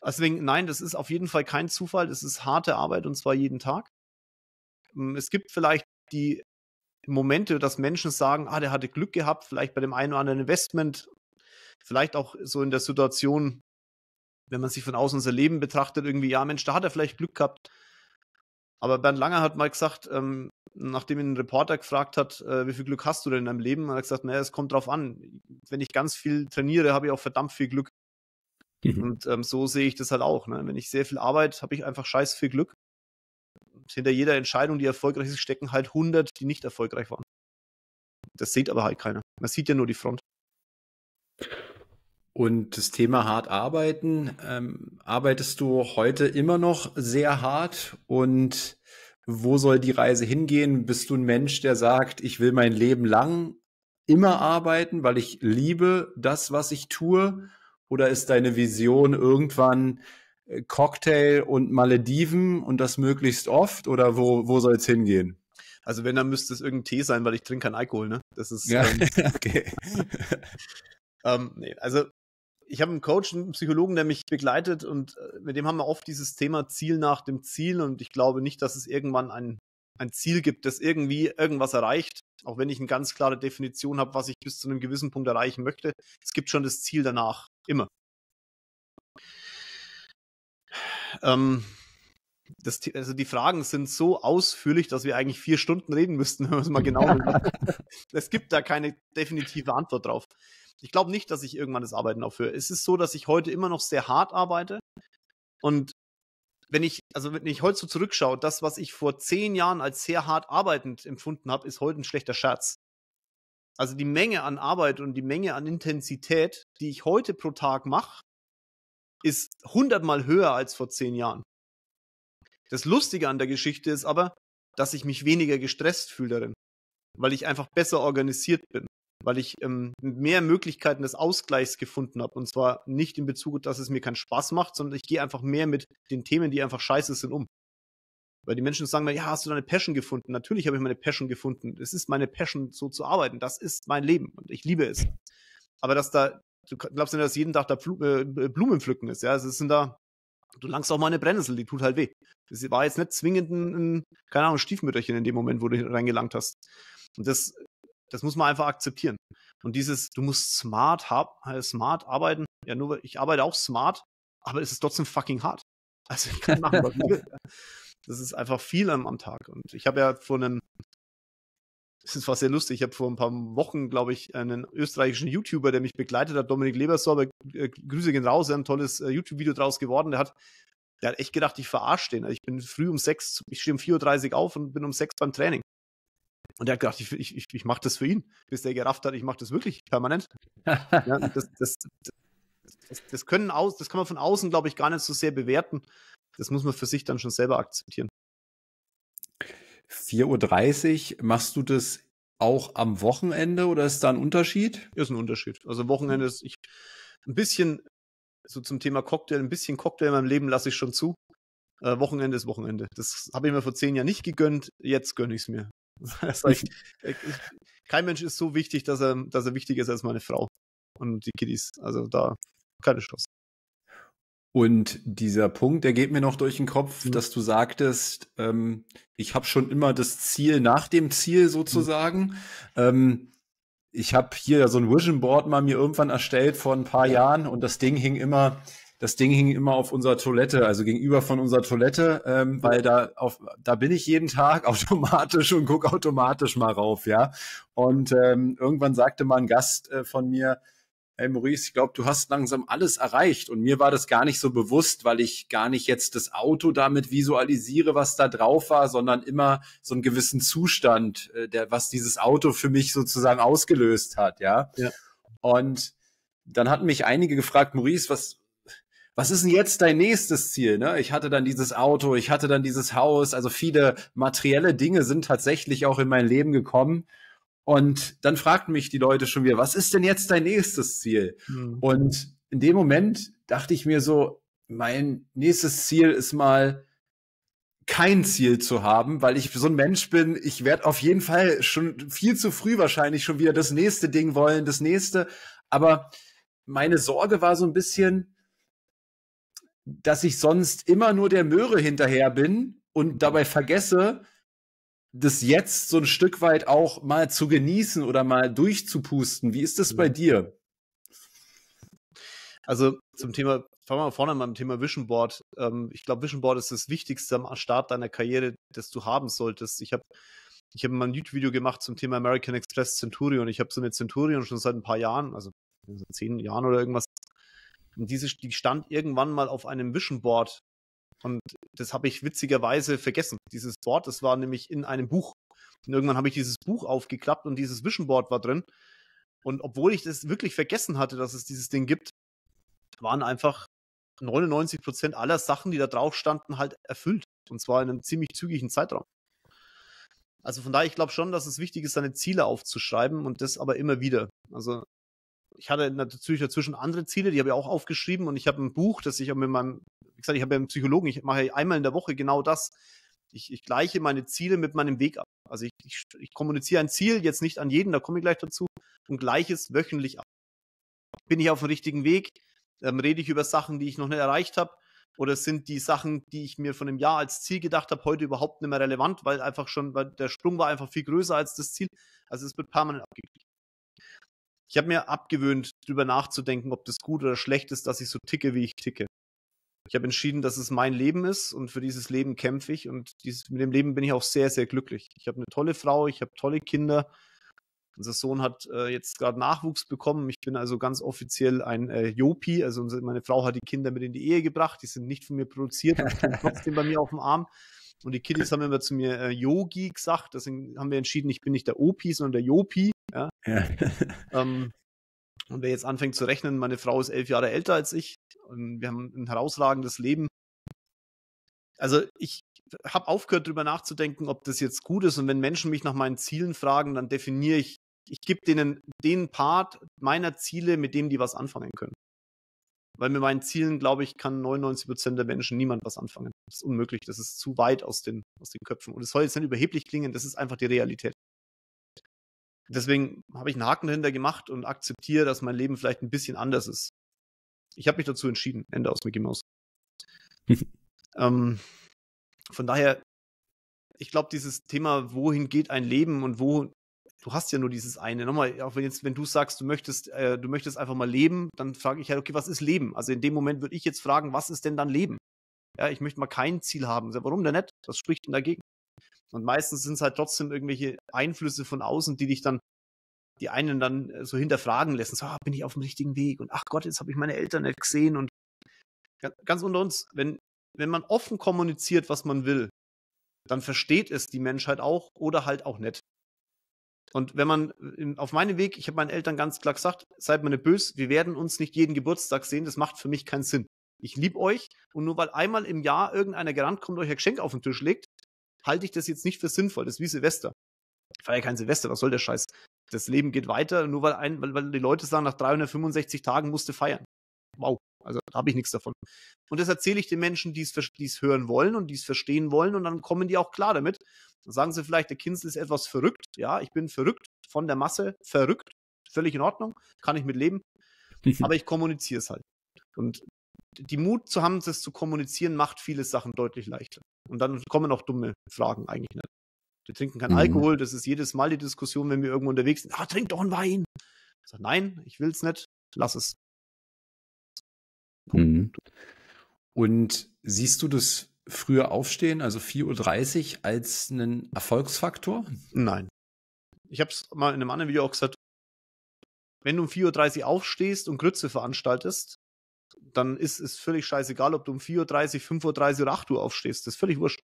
Also deswegen, nein, das ist auf jeden Fall kein Zufall. Das ist harte Arbeit und zwar jeden Tag. Ähm, es gibt vielleicht die Momente, dass Menschen sagen, ah, der hatte Glück gehabt, vielleicht bei dem einen oder anderen Investment, vielleicht auch so in der Situation, wenn man sich von außen unser Leben betrachtet, irgendwie, ja, Mensch, da hat er vielleicht Glück gehabt. Aber Bernd Langer hat mal gesagt, ähm, nachdem ihn ein Reporter gefragt hat, äh, wie viel Glück hast du denn in deinem Leben, hat er gesagt, naja, es kommt drauf an. Wenn ich ganz viel trainiere, habe ich auch verdammt viel Glück. Mhm. Und ähm, so sehe ich das halt auch. Ne? Wenn ich sehr viel arbeite, habe ich einfach scheiß viel Glück. Und hinter jeder Entscheidung, die erfolgreich ist, stecken halt 100, die nicht erfolgreich waren. Das sieht aber halt keiner. Man sieht ja nur die Front. Und das Thema hart arbeiten, ähm, arbeitest du heute immer noch sehr hart und wo soll die Reise hingehen? Bist du ein Mensch, der sagt, ich will mein Leben lang immer arbeiten, weil ich liebe das, was ich tue? Oder ist deine Vision irgendwann äh, Cocktail und Malediven und das möglichst oft? Oder wo, wo soll es hingehen? Also wenn, dann müsste es irgendein Tee sein, weil ich trinke keinen Alkohol, ne? Das ist. Ja. Ähm, okay. ähm, nee, also ich habe einen Coach, einen Psychologen, der mich begleitet und äh, mit dem haben wir oft dieses Thema Ziel nach dem Ziel und ich glaube nicht, dass es irgendwann ein, ein Ziel gibt, das irgendwie irgendwas erreicht, auch wenn ich eine ganz klare Definition habe, was ich bis zu einem gewissen Punkt erreichen möchte. Es gibt schon das Ziel danach, immer. Ähm, das, also die Fragen sind so ausführlich, dass wir eigentlich vier Stunden reden müssten, wenn wir es mal genau Es gibt da keine definitive Antwort drauf. Ich glaube nicht, dass ich irgendwann das Arbeiten aufhöre. Es ist so, dass ich heute immer noch sehr hart arbeite. Und wenn ich, also wenn ich heute so zurückschaue, das, was ich vor zehn Jahren als sehr hart arbeitend empfunden habe, ist heute ein schlechter Scherz. Also die Menge an Arbeit und die Menge an Intensität, die ich heute pro Tag mache, ist hundertmal höher als vor zehn Jahren. Das Lustige an der Geschichte ist aber, dass ich mich weniger gestresst fühle darin, weil ich einfach besser organisiert bin weil ich ähm, mehr Möglichkeiten des Ausgleichs gefunden habe. Und zwar nicht in Bezug, dass es mir keinen Spaß macht, sondern ich gehe einfach mehr mit den Themen, die einfach scheiße sind, um. Weil die Menschen sagen mir, ja, hast du deine Passion gefunden? Natürlich habe ich meine Passion gefunden. Es ist meine Passion, so zu arbeiten. Das ist mein Leben und ich liebe es. Aber dass da, du glaubst nicht, dass jeden Tag da äh, Blumen pflücken ist, ja. Also es sind da, du langst auch mal eine Brennnessel, die tut halt weh. Das war jetzt nicht zwingend ein, ein keine Ahnung, Stiefmütterchen in dem Moment, wo du reingelangt hast. Und das das muss man einfach akzeptieren. Und dieses, du musst smart, hab, äh, smart arbeiten. Ja, nur ich arbeite auch smart, aber es ist trotzdem fucking hart. Also ich kann machen, was ich will. Das ist einfach viel am, am Tag. Und ich habe ja vor einem, das ist war sehr lustig, ich habe vor ein paar Wochen, glaube ich, einen österreichischen YouTuber, der mich begleitet hat, Dominik Lebersorber, äh, Grüße gehen raus, ein tolles äh, YouTube-Video draus geworden. Der hat, der hat echt gedacht, ich verarsche den. Also ich bin früh um sechs, ich stehe um 4.30 Uhr auf und bin um sechs beim Training. Und er hat gedacht, ich, ich, ich mache das für ihn, bis der gerafft hat, ich mache das wirklich permanent. ja, das, das, das, das, können aus, das kann man von außen, glaube ich, gar nicht so sehr bewerten. Das muss man für sich dann schon selber akzeptieren. 4.30 Uhr, machst du das auch am Wochenende oder ist da ein Unterschied? Ist ein Unterschied. Also Wochenende ist ich ein bisschen, so zum Thema Cocktail, ein bisschen Cocktail in meinem Leben lasse ich schon zu. Äh, Wochenende ist Wochenende. Das habe ich mir vor zehn Jahren nicht gegönnt, jetzt gönne ich es mir. echt, kein Mensch ist so wichtig, dass er, dass er wichtiger ist als meine Frau und die Kiddies. Also da keine Chance. Und dieser Punkt, der geht mir noch durch den Kopf, mhm. dass du sagtest, ähm, ich habe schon immer das Ziel nach dem Ziel mhm. sozusagen. Mhm. Ähm, ich habe hier so ein Vision Board mal mir irgendwann erstellt vor ein paar Jahren und das Ding hing immer das Ding hing immer auf unserer Toilette, also gegenüber von unserer Toilette, ähm, weil da auf, da bin ich jeden Tag automatisch und guck automatisch mal rauf, ja. Und ähm, irgendwann sagte mal ein Gast äh, von mir, hey Maurice, ich glaube, du hast langsam alles erreicht. Und mir war das gar nicht so bewusst, weil ich gar nicht jetzt das Auto damit visualisiere, was da drauf war, sondern immer so einen gewissen Zustand, äh, der, was dieses Auto für mich sozusagen ausgelöst hat, ja. ja. Und dann hatten mich einige gefragt, Maurice, was, was ist denn jetzt dein nächstes Ziel? Ne? Ich hatte dann dieses Auto, ich hatte dann dieses Haus. Also viele materielle Dinge sind tatsächlich auch in mein Leben gekommen. Und dann fragten mich die Leute schon wieder, was ist denn jetzt dein nächstes Ziel? Mhm. Und in dem Moment dachte ich mir so, mein nächstes Ziel ist mal kein Ziel zu haben, weil ich so ein Mensch bin, ich werde auf jeden Fall schon viel zu früh wahrscheinlich schon wieder das nächste Ding wollen, das nächste. Aber meine Sorge war so ein bisschen, dass ich sonst immer nur der Möhre hinterher bin und dabei vergesse, das jetzt so ein Stück weit auch mal zu genießen oder mal durchzupusten. Wie ist das bei dir? Also zum Thema, fangen wir mal vorne beim Thema Vision Board. Ähm, ich glaube, Vision Board ist das Wichtigste am Start deiner Karriere, das du haben solltest. Ich habe ich hab mal ein YouTube-Video gemacht zum Thema American Express Centurion. Ich habe so eine Centurion schon seit ein paar Jahren, also zehn Jahren oder irgendwas und diese, die stand irgendwann mal auf einem Vision Board. Und das habe ich witzigerweise vergessen. Dieses Board, das war nämlich in einem Buch. Und irgendwann habe ich dieses Buch aufgeklappt und dieses Vision Board war drin. Und obwohl ich das wirklich vergessen hatte, dass es dieses Ding gibt, waren einfach 99 Prozent aller Sachen, die da drauf standen, halt erfüllt. Und zwar in einem ziemlich zügigen Zeitraum. Also von daher, ich glaube schon, dass es wichtig ist, seine Ziele aufzuschreiben und das aber immer wieder. Also ich hatte natürlich dazwischen andere Ziele, die habe ich auch aufgeschrieben und ich habe ein Buch, das ich mit meinem, wie gesagt, ich habe ja einen Psychologen, ich mache einmal in der Woche genau das. Ich, ich gleiche meine Ziele mit meinem Weg ab. Also ich, ich, ich kommuniziere ein Ziel jetzt nicht an jeden, da komme ich gleich dazu, und gleiche es wöchentlich ab. Bin ich auf dem richtigen Weg? Ähm, rede ich über Sachen, die ich noch nicht erreicht habe? Oder sind die Sachen, die ich mir von einem Jahr als Ziel gedacht habe, heute überhaupt nicht mehr relevant, weil einfach schon, weil der Sprung war einfach viel größer als das Ziel. Also es wird permanent abgeglichen ich habe mir abgewöhnt, darüber nachzudenken, ob das gut oder schlecht ist, dass ich so ticke, wie ich ticke. Ich habe entschieden, dass es mein Leben ist und für dieses Leben kämpfe ich und dieses, mit dem Leben bin ich auch sehr, sehr glücklich. Ich habe eine tolle Frau, ich habe tolle Kinder. Unser Sohn hat äh, jetzt gerade Nachwuchs bekommen. Ich bin also ganz offiziell ein äh, Jopi. Also unsere, meine Frau hat die Kinder mit in die Ehe gebracht. Die sind nicht von mir produziert trotzdem bei mir auf dem Arm. Und die Kiddies haben immer zu mir äh, Yogi gesagt. Deswegen haben wir entschieden, ich bin nicht der Opi, sondern der Jopi. Ja? Ähm, und wer jetzt anfängt zu rechnen, meine Frau ist elf Jahre älter als ich und wir haben ein herausragendes Leben. Also ich habe aufgehört, darüber nachzudenken, ob das jetzt gut ist. Und wenn Menschen mich nach meinen Zielen fragen, dann definiere ich, ich gebe denen den Part meiner Ziele, mit dem die was anfangen können. Weil mit meinen Zielen, glaube ich, kann 99 der Menschen niemand was anfangen. Das ist unmöglich. Das ist zu weit aus den, aus den Köpfen. Und es soll jetzt nicht überheblich klingen. Das ist einfach die Realität deswegen habe ich einen Haken dahinter gemacht und akzeptiere, dass mein Leben vielleicht ein bisschen anders ist. Ich habe mich dazu entschieden. Ende aus Mickey Mouse. ähm, von daher, ich glaube, dieses Thema, wohin geht ein Leben und wo, du hast ja nur dieses eine. Nochmal, auch wenn jetzt, wenn du sagst, du möchtest, äh, du möchtest einfach mal leben, dann frage ich halt, okay, was ist Leben? Also in dem Moment würde ich jetzt fragen, was ist denn dann Leben? Ja, ich möchte mal kein Ziel haben. Warum denn nicht? Was spricht denn dagegen? Und meistens sind es halt trotzdem irgendwelche Einflüsse von außen, die dich dann, die einen dann äh, so hinterfragen lassen. So, ah, bin ich auf dem richtigen Weg? Und ach Gott, jetzt habe ich meine Eltern nicht gesehen. Und ganz unter uns, wenn, wenn man offen kommuniziert, was man will, dann versteht es die Menschheit auch oder halt auch nicht. Und wenn man äh, auf meinem Weg, ich habe meinen Eltern ganz klar gesagt, seid mir nicht böse, wir werden uns nicht jeden Geburtstag sehen, das macht für mich keinen Sinn. Ich liebe euch und nur weil einmal im Jahr irgendeiner gerannt kommt und euch ein Geschenk auf den Tisch legt, halte ich das jetzt nicht für sinnvoll. Das ist wie Silvester. Ich feiere kein Silvester, was soll der Scheiß? Das Leben geht weiter, nur weil, ein, weil, weil die Leute sagen, nach 365 Tagen musste feiern. Wow, also da habe ich nichts davon. Und das erzähle ich den Menschen, die es hören wollen und die es verstehen wollen und dann kommen die auch klar damit. Dann sagen sie vielleicht, der Kinsel ist etwas verrückt. Ja, ich bin verrückt von der Masse, verrückt, völlig in Ordnung, kann ich mit leben. Aber ich kommuniziere es halt. Und die Mut zu haben, das zu kommunizieren, macht viele Sachen deutlich leichter. Und dann kommen auch dumme Fragen eigentlich nicht. Wir trinken keinen mhm. Alkohol, das ist jedes Mal die Diskussion, wenn wir irgendwo unterwegs sind. Ah, trink doch einen Wein. Ich sag, nein, ich will es nicht, lass es. Mhm. Und siehst du das frühe Aufstehen, also 4.30 Uhr, als einen Erfolgsfaktor? Nein. Ich habe es mal in einem anderen Video auch gesagt, wenn du um 4.30 Uhr aufstehst und Grütze veranstaltest, dann ist es völlig scheißegal, ob du um 4.30 Uhr, 5.30 Uhr oder 8 Uhr aufstehst. Das ist völlig wurscht.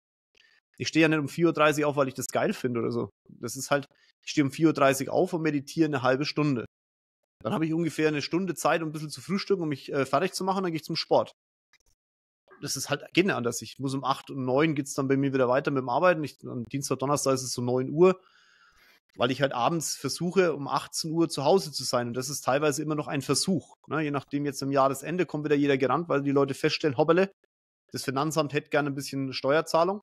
Ich stehe ja nicht um 4.30 Uhr auf, weil ich das geil finde oder so. Das ist halt, ich stehe um 4.30 Uhr auf und meditiere eine halbe Stunde. Dann habe ich ungefähr eine Stunde Zeit, um ein bisschen zu frühstücken, um mich äh, fertig zu machen, dann gehe ich zum Sport. Das ist halt, geht genau nicht anders. Ich muss um 8 und 9 geht es dann bei mir wieder weiter mit dem Arbeiten. Ich, am Dienstag, Donnerstag ist es so 9 Uhr weil ich halt abends versuche, um 18 Uhr zu Hause zu sein. Und das ist teilweise immer noch ein Versuch. Ne? Je nachdem, jetzt am Jahresende kommt wieder jeder gerannt, weil die Leute feststellen, hoppele, das Finanzamt hätte gerne ein bisschen Steuerzahlung.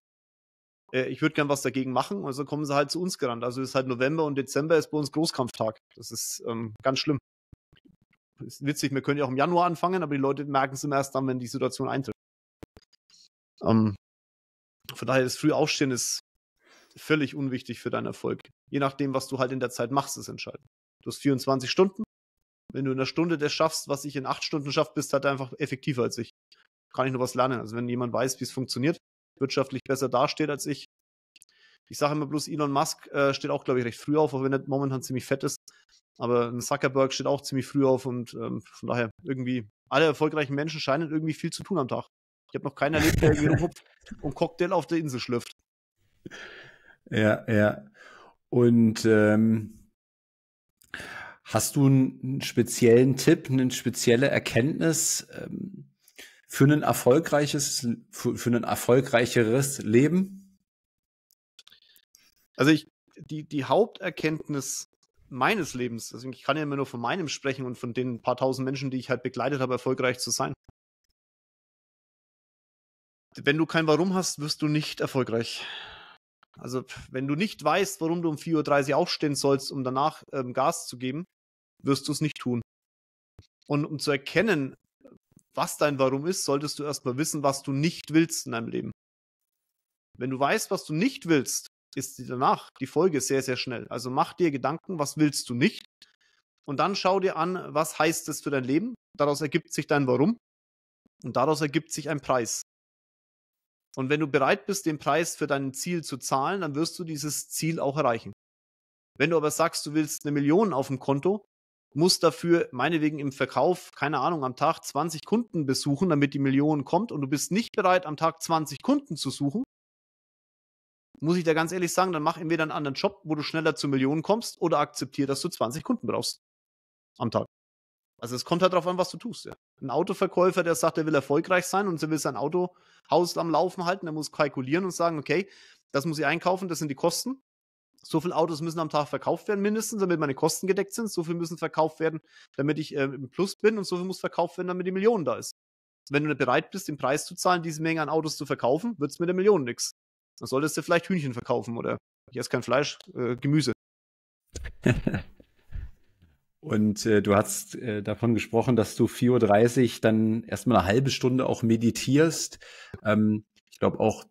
Äh, ich würde gern was dagegen machen. Also kommen sie halt zu uns gerannt. Also ist halt November und Dezember ist bei uns Großkampftag. Das ist ähm, ganz schlimm. Ist witzig, wir können ja auch im Januar anfangen, aber die Leute merken es immer erst dann, wenn die Situation eintritt. Ähm, von daher, das Frühaufstehen ist völlig unwichtig für deinen Erfolg je nachdem, was du halt in der Zeit machst, ist entscheidend. Du hast 24 Stunden. Wenn du in einer Stunde das schaffst, was ich in acht Stunden schaffe, bist du halt einfach effektiver als ich. Kann ich nur was lernen. Also wenn jemand weiß, wie es funktioniert, wirtschaftlich besser dasteht als ich. Ich sage immer bloß, Elon Musk äh, steht auch, glaube ich, recht früh auf, auch wenn er momentan ziemlich fett ist. Aber Zuckerberg steht auch ziemlich früh auf und ähm, von daher irgendwie, alle erfolgreichen Menschen scheinen irgendwie viel zu tun am Tag. Ich habe noch keinen erlebt, der irgendwie rumhupft und Cocktail auf der Insel schlüpft. Ja, ja. Und ähm, hast du einen speziellen Tipp, eine spezielle Erkenntnis ähm, für ein erfolgreiches, für, für ein erfolgreicheres Leben? Also ich, die, die Haupterkenntnis meines Lebens, deswegen also ich kann ja immer nur von meinem sprechen und von den paar tausend Menschen, die ich halt begleitet habe, erfolgreich zu sein. Wenn du kein Warum hast, wirst du nicht erfolgreich. Also, wenn du nicht weißt, warum du um 4.30 Uhr aufstehen sollst, um danach ähm, Gas zu geben, wirst du es nicht tun. Und um zu erkennen, was dein Warum ist, solltest du erstmal wissen, was du nicht willst in deinem Leben. Wenn du weißt, was du nicht willst, ist danach die Folge sehr, sehr schnell. Also mach dir Gedanken, was willst du nicht? Und dann schau dir an, was heißt es für dein Leben? Daraus ergibt sich dein Warum. Und daraus ergibt sich ein Preis. Und wenn du bereit bist, den Preis für dein Ziel zu zahlen, dann wirst du dieses Ziel auch erreichen. Wenn du aber sagst, du willst eine Million auf dem Konto, musst dafür meinetwegen im Verkauf, keine Ahnung, am Tag 20 Kunden besuchen, damit die Million kommt und du bist nicht bereit, am Tag 20 Kunden zu suchen, muss ich da ganz ehrlich sagen, dann mach entweder einen anderen Job, wo du schneller zu Millionen kommst oder akzeptiere, dass du 20 Kunden brauchst am Tag. Also es kommt halt darauf an, was du tust. Ja. Ein Autoverkäufer, der sagt, er will erfolgreich sein und er will sein Autohaus am Laufen halten, der muss kalkulieren und sagen, okay, das muss ich einkaufen, das sind die Kosten. So viele Autos müssen am Tag verkauft werden, mindestens, damit meine Kosten gedeckt sind. So viel müssen verkauft werden, damit ich äh, im Plus bin. Und so viel muss verkauft werden, damit die Million da ist. Wenn du nicht bereit bist, den Preis zu zahlen, diese Menge an Autos zu verkaufen, wird es mit der Million nichts. Dann solltest du vielleicht Hühnchen verkaufen oder ich esse kein Fleisch, äh, Gemüse. Und äh, du hast äh, davon gesprochen, dass du 4.30 Uhr dann erstmal eine halbe Stunde auch meditierst. Ähm, ich glaube auch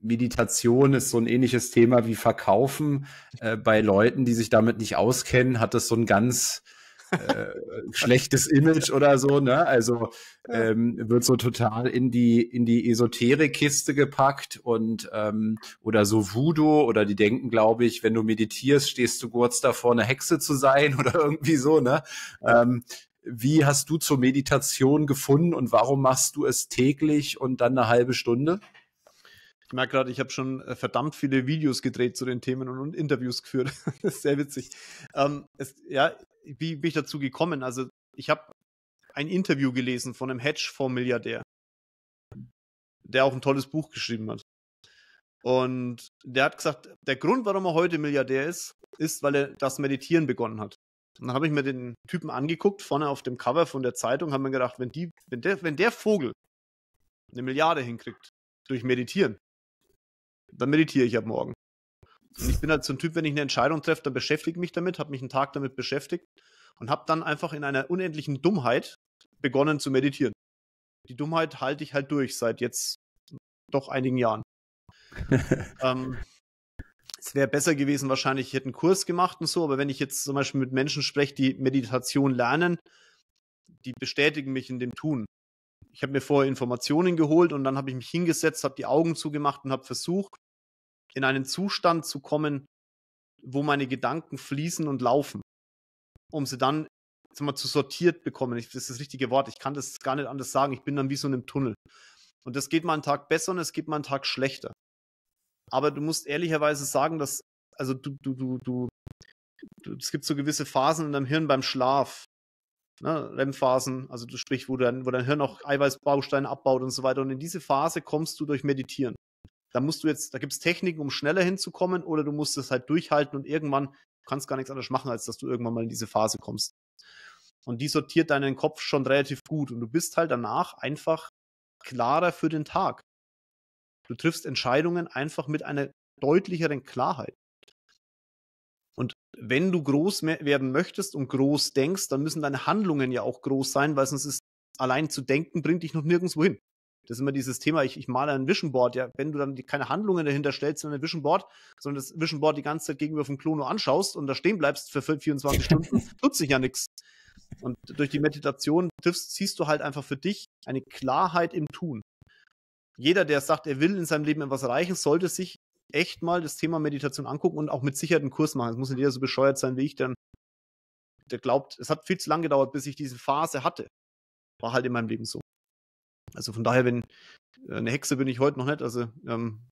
Meditation ist so ein ähnliches Thema wie Verkaufen. Äh, bei Leuten, die sich damit nicht auskennen, hat das so ein ganz äh, schlechtes Image oder so, ne? Also ähm, wird so total in die in die Esoterik-Kiste gepackt und ähm, oder so Voodoo oder die denken, glaube ich, wenn du meditierst, stehst du kurz davor, eine Hexe zu sein oder irgendwie so, ne? Ähm, wie hast du zur Meditation gefunden und warum machst du es täglich und dann eine halbe Stunde? Ich merke gerade, ich habe schon äh, verdammt viele Videos gedreht zu den Themen und, Interviews geführt. das ist sehr witzig. Ähm, es, ja, wie bin ich dazu gekommen? Also ich habe ein Interview gelesen von einem Hedgefonds-Milliardär, der auch ein tolles Buch geschrieben hat. Und der hat gesagt, der Grund, warum er heute Milliardär ist, ist, weil er das Meditieren begonnen hat. Und dann habe ich mir den Typen angeguckt, vorne auf dem Cover von der Zeitung, habe mir gedacht, wenn, die, wenn, der, wenn der Vogel eine Milliarde hinkriegt durch Meditieren, dann meditiere ich ab morgen. Und ich bin halt so ein Typ, wenn ich eine Entscheidung treffe, dann beschäftige ich mich damit, habe mich einen Tag damit beschäftigt und habe dann einfach in einer unendlichen Dummheit begonnen zu meditieren. Die Dummheit halte ich halt durch seit jetzt doch einigen Jahren. ähm, es wäre besser gewesen, wahrscheinlich, ich hätte einen Kurs gemacht und so, aber wenn ich jetzt zum Beispiel mit Menschen spreche, die Meditation lernen, die bestätigen mich in dem Tun. Ich habe mir vorher Informationen geholt und dann habe ich mich hingesetzt, habe die Augen zugemacht und habe versucht, in einen Zustand zu kommen, wo meine Gedanken fließen und laufen, um sie dann sagen wir, zu sortiert bekommen. das ist das richtige Wort. Ich kann das gar nicht anders sagen. Ich bin dann wie so in einem Tunnel. Und das geht mal einen Tag besser und es geht mal einen Tag schlechter. Aber du musst ehrlicherweise sagen, dass, also du, du, du, du, es gibt so gewisse Phasen in deinem Hirn beim Schlaf, ne, REM-Phasen, also du sprich, wo dein, wo dein Hirn auch Eiweißbausteine abbaut und so weiter. Und in diese Phase kommst du durch Meditieren da musst du jetzt, da gibt es Techniken, um schneller hinzukommen, oder du musst es halt durchhalten und irgendwann kannst gar nichts anderes machen, als dass du irgendwann mal in diese Phase kommst. Und die sortiert deinen Kopf schon relativ gut und du bist halt danach einfach klarer für den Tag. Du triffst Entscheidungen einfach mit einer deutlicheren Klarheit. Und wenn du groß werden möchtest und groß denkst, dann müssen deine Handlungen ja auch groß sein, weil sonst ist allein zu denken bringt dich noch nirgends wohin. Das ist immer dieses Thema, ich, ich male ein Vision Board. Ja, wenn du dann die, keine Handlungen dahinter stellst sondern ein Vision Board, sondern das Vision Board die ganze Zeit gegenüber vom Klono anschaust und da stehen bleibst für 24 Stunden, tut sich ja nichts. Und durch die Meditation triffst, ziehst du halt einfach für dich eine Klarheit im Tun. Jeder, der sagt, er will in seinem Leben etwas erreichen, sollte sich echt mal das Thema Meditation angucken und auch mit Sicherheit einen Kurs machen. Es muss nicht jeder so bescheuert sein wie ich, denn der glaubt, es hat viel zu lange gedauert, bis ich diese Phase hatte. War halt in meinem Leben so. Also von daher, wenn äh, eine Hexe bin ich heute noch nicht. Also ähm,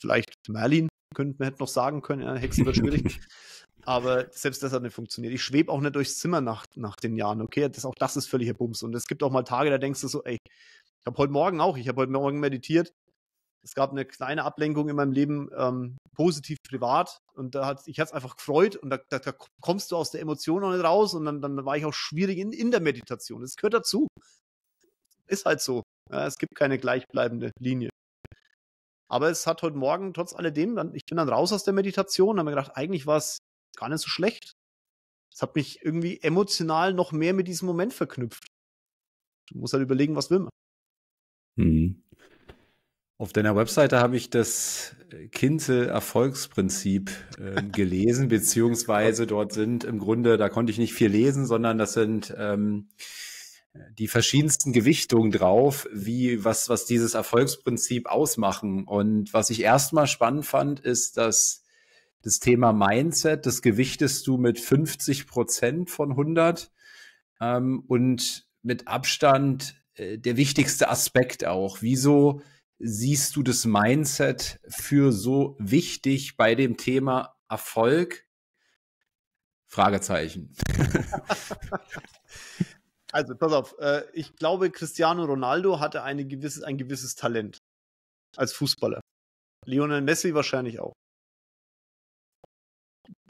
vielleicht Merlin könnte man hätte noch sagen können, ja, Hexe wird schwierig. Aber selbst das hat nicht funktioniert. Ich schwebe auch nicht durchs Zimmer nach, nach den Jahren, okay? Das, auch das ist völliger Bums. Und es gibt auch mal Tage, da denkst du so, ey, ich habe heute Morgen auch, ich habe heute Morgen meditiert. Es gab eine kleine Ablenkung in meinem Leben, ähm, positiv privat. Und da hat, ich hat's einfach gefreut und da, da, da, kommst du aus der Emotion noch nicht raus und dann, dann war ich auch schwierig in, in der Meditation. Das gehört dazu. Ist halt so. Ja, es gibt keine gleichbleibende Linie. Aber es hat heute Morgen trotz alledem, dann, ich bin dann raus aus der Meditation, habe mir gedacht, eigentlich war es gar nicht so schlecht. Es hat mich irgendwie emotional noch mehr mit diesem Moment verknüpft. Du musst halt überlegen, was will man. Mhm. Auf deiner Webseite habe ich das Kinze-Erfolgsprinzip äh, gelesen, beziehungsweise dort sind im Grunde, da konnte ich nicht viel lesen, sondern das sind ähm, die verschiedensten Gewichtungen drauf, wie was, was dieses Erfolgsprinzip ausmachen. Und was ich erstmal spannend fand, ist, dass das Thema Mindset, das gewichtest du mit 50 Prozent von 100 ähm, und mit Abstand äh, der wichtigste Aspekt auch. Wieso siehst du das Mindset für so wichtig bei dem Thema Erfolg? Fragezeichen. Also, pass auf. Äh, ich glaube, Cristiano Ronaldo hatte eine gewisses, ein gewisses Talent als Fußballer. Lionel Messi wahrscheinlich auch.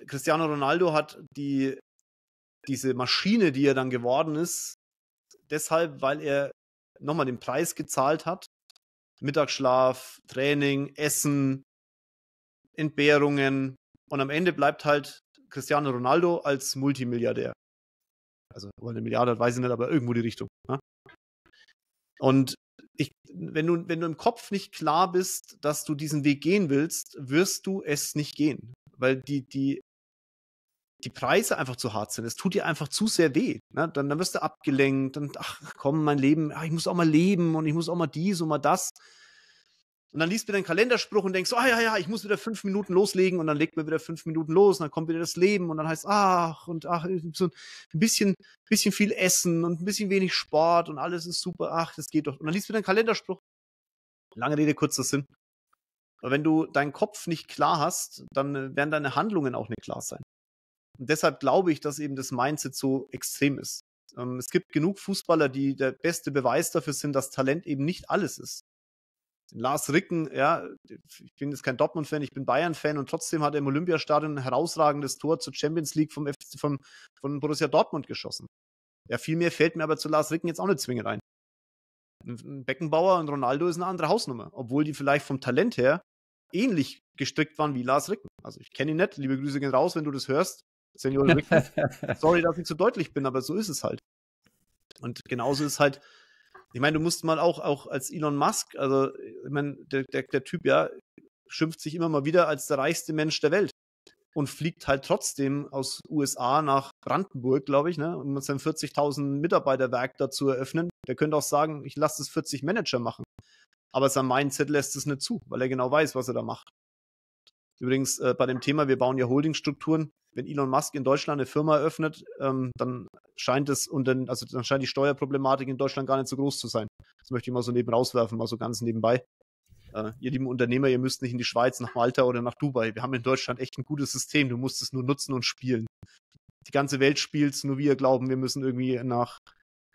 Cristiano Ronaldo hat die, diese Maschine, die er dann geworden ist, deshalb, weil er nochmal den Preis gezahlt hat. Mittagsschlaf, Training, Essen, Entbehrungen. Und am Ende bleibt halt Cristiano Ronaldo als Multimilliardär. Also über eine Milliarde, das weiß ich nicht, aber irgendwo die Richtung. Ne? Und ich, wenn, du, wenn du im Kopf nicht klar bist, dass du diesen Weg gehen willst, wirst du es nicht gehen. Weil die, die, die Preise einfach zu hart sind. Es tut dir einfach zu sehr weh. Ne? Dann, dann wirst du abgelenkt und ach komm, mein Leben, ach, ich muss auch mal leben und ich muss auch mal dies und mal das. Und dann liest mir deinen Kalenderspruch und denkst, ah oh, ja, ja, ich muss wieder fünf Minuten loslegen und dann legt mir wieder fünf Minuten los und dann kommt wieder das Leben und dann heißt, ach, und ach, so ein bisschen, bisschen viel Essen und ein bisschen wenig Sport und alles ist super, ach, das geht doch. Und dann liest mir deinen Kalenderspruch. Lange Rede, kurzer Sinn. Aber wenn du deinen Kopf nicht klar hast, dann äh, werden deine Handlungen auch nicht klar sein. Und deshalb glaube ich, dass eben das Mindset so extrem ist. Ähm, es gibt genug Fußballer, die der beste Beweis dafür sind, dass Talent eben nicht alles ist. Lars Ricken, ja, ich bin jetzt kein Dortmund-Fan, ich bin Bayern-Fan und trotzdem hat er im Olympiastadion ein herausragendes Tor zur Champions League vom, FC, vom von Borussia Dortmund geschossen. Ja, viel mehr fällt mir aber zu Lars Ricken jetzt auch nicht zwingend ein. Beckenbauer und Ronaldo ist eine andere Hausnummer, obwohl die vielleicht vom Talent her ähnlich gestrickt waren wie Lars Ricken. Also ich kenne ihn nicht, liebe Grüße gehen raus, wenn du das hörst. Senior Ricken. Sorry, dass ich zu deutlich bin, aber so ist es halt. Und genauso ist halt ich meine, du musst mal auch, auch als Elon Musk, also ich meine, der, der, der Typ ja schimpft sich immer mal wieder als der reichste Mensch der Welt und fliegt halt trotzdem aus USA nach Brandenburg, glaube ich, ne, um sein 40.000 Mitarbeiterwerk dazu eröffnen. Der könnte auch sagen, ich lasse das 40 Manager machen. Aber sein Mindset lässt es nicht zu, weil er genau weiß, was er da macht. Übrigens äh, bei dem Thema, wir bauen ja Holdingstrukturen. Wenn Elon Musk in Deutschland eine Firma eröffnet, ähm, dann scheint es und dann, also dann scheint die Steuerproblematik in Deutschland gar nicht so groß zu sein. Das möchte ich mal so neben rauswerfen, mal so ganz nebenbei. Äh, ihr lieben Unternehmer, ihr müsst nicht in die Schweiz, nach Malta oder nach Dubai. Wir haben in Deutschland echt ein gutes System. Du musst es nur nutzen und spielen. Die ganze Welt spielt, nur wir glauben, wir müssen irgendwie nach,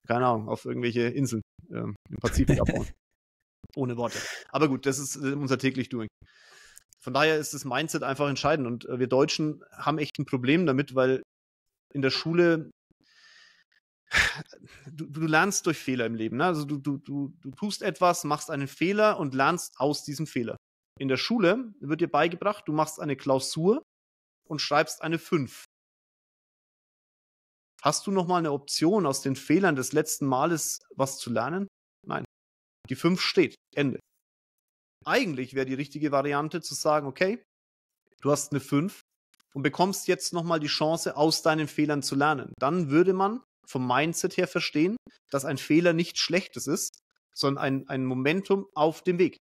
keine Ahnung, auf irgendwelche Inseln ähm, im Pazifik abbauen. Ohne Worte. Aber gut, das ist äh, unser täglich Doing. Von daher ist das Mindset einfach entscheidend. Und äh, wir Deutschen haben echt ein Problem damit, weil in der Schule du, du lernst durch Fehler im Leben. Ne? Also du, du, du, du tust etwas, machst einen Fehler und lernst aus diesem Fehler. In der Schule wird dir beigebracht, du machst eine Klausur und schreibst eine 5. Hast du nochmal eine Option, aus den Fehlern des letzten Males was zu lernen? Nein. Die 5 steht. Ende. Eigentlich wäre die richtige Variante zu sagen, okay, du hast eine 5 und bekommst jetzt nochmal die Chance, aus deinen Fehlern zu lernen. Dann würde man vom Mindset her verstehen, dass ein Fehler nichts Schlechtes ist, sondern ein, ein Momentum auf dem Weg.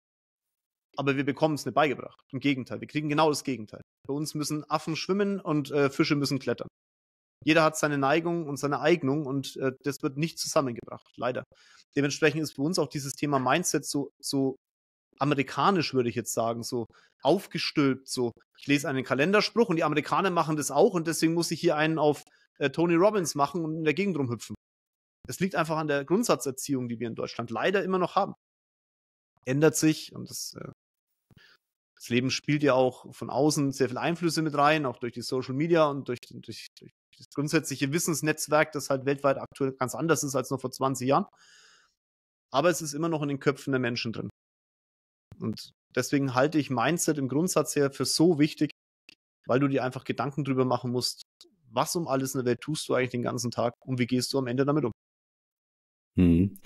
Aber wir bekommen es nicht beigebracht. Im Gegenteil, wir kriegen genau das Gegenteil. Bei uns müssen Affen schwimmen und äh, Fische müssen klettern. Jeder hat seine Neigung und seine Eignung und äh, das wird nicht zusammengebracht, leider. Dementsprechend ist für uns auch dieses Thema Mindset so, so amerikanisch, würde ich jetzt sagen, so aufgestülpt. So, ich lese einen Kalenderspruch und die Amerikaner machen das auch und deswegen muss ich hier einen auf äh, Tony Robbins machen und in der Gegend rumhüpfen. Es liegt einfach an der Grundsatzerziehung, die wir in Deutschland leider immer noch haben. Ändert sich und das, äh, das Leben spielt ja auch von außen sehr viele Einflüsse mit rein, auch durch die Social Media und durch, durch, durch das grundsätzliche Wissensnetzwerk, das halt weltweit aktuell ganz anders ist als noch vor 20 Jahren. Aber es ist immer noch in den Köpfen der Menschen drin. Und deswegen halte ich Mindset im Grundsatz her für so wichtig, weil du dir einfach Gedanken drüber machen musst, was um alles in der Welt tust du eigentlich den ganzen Tag und wie gehst du am Ende damit um? Hm.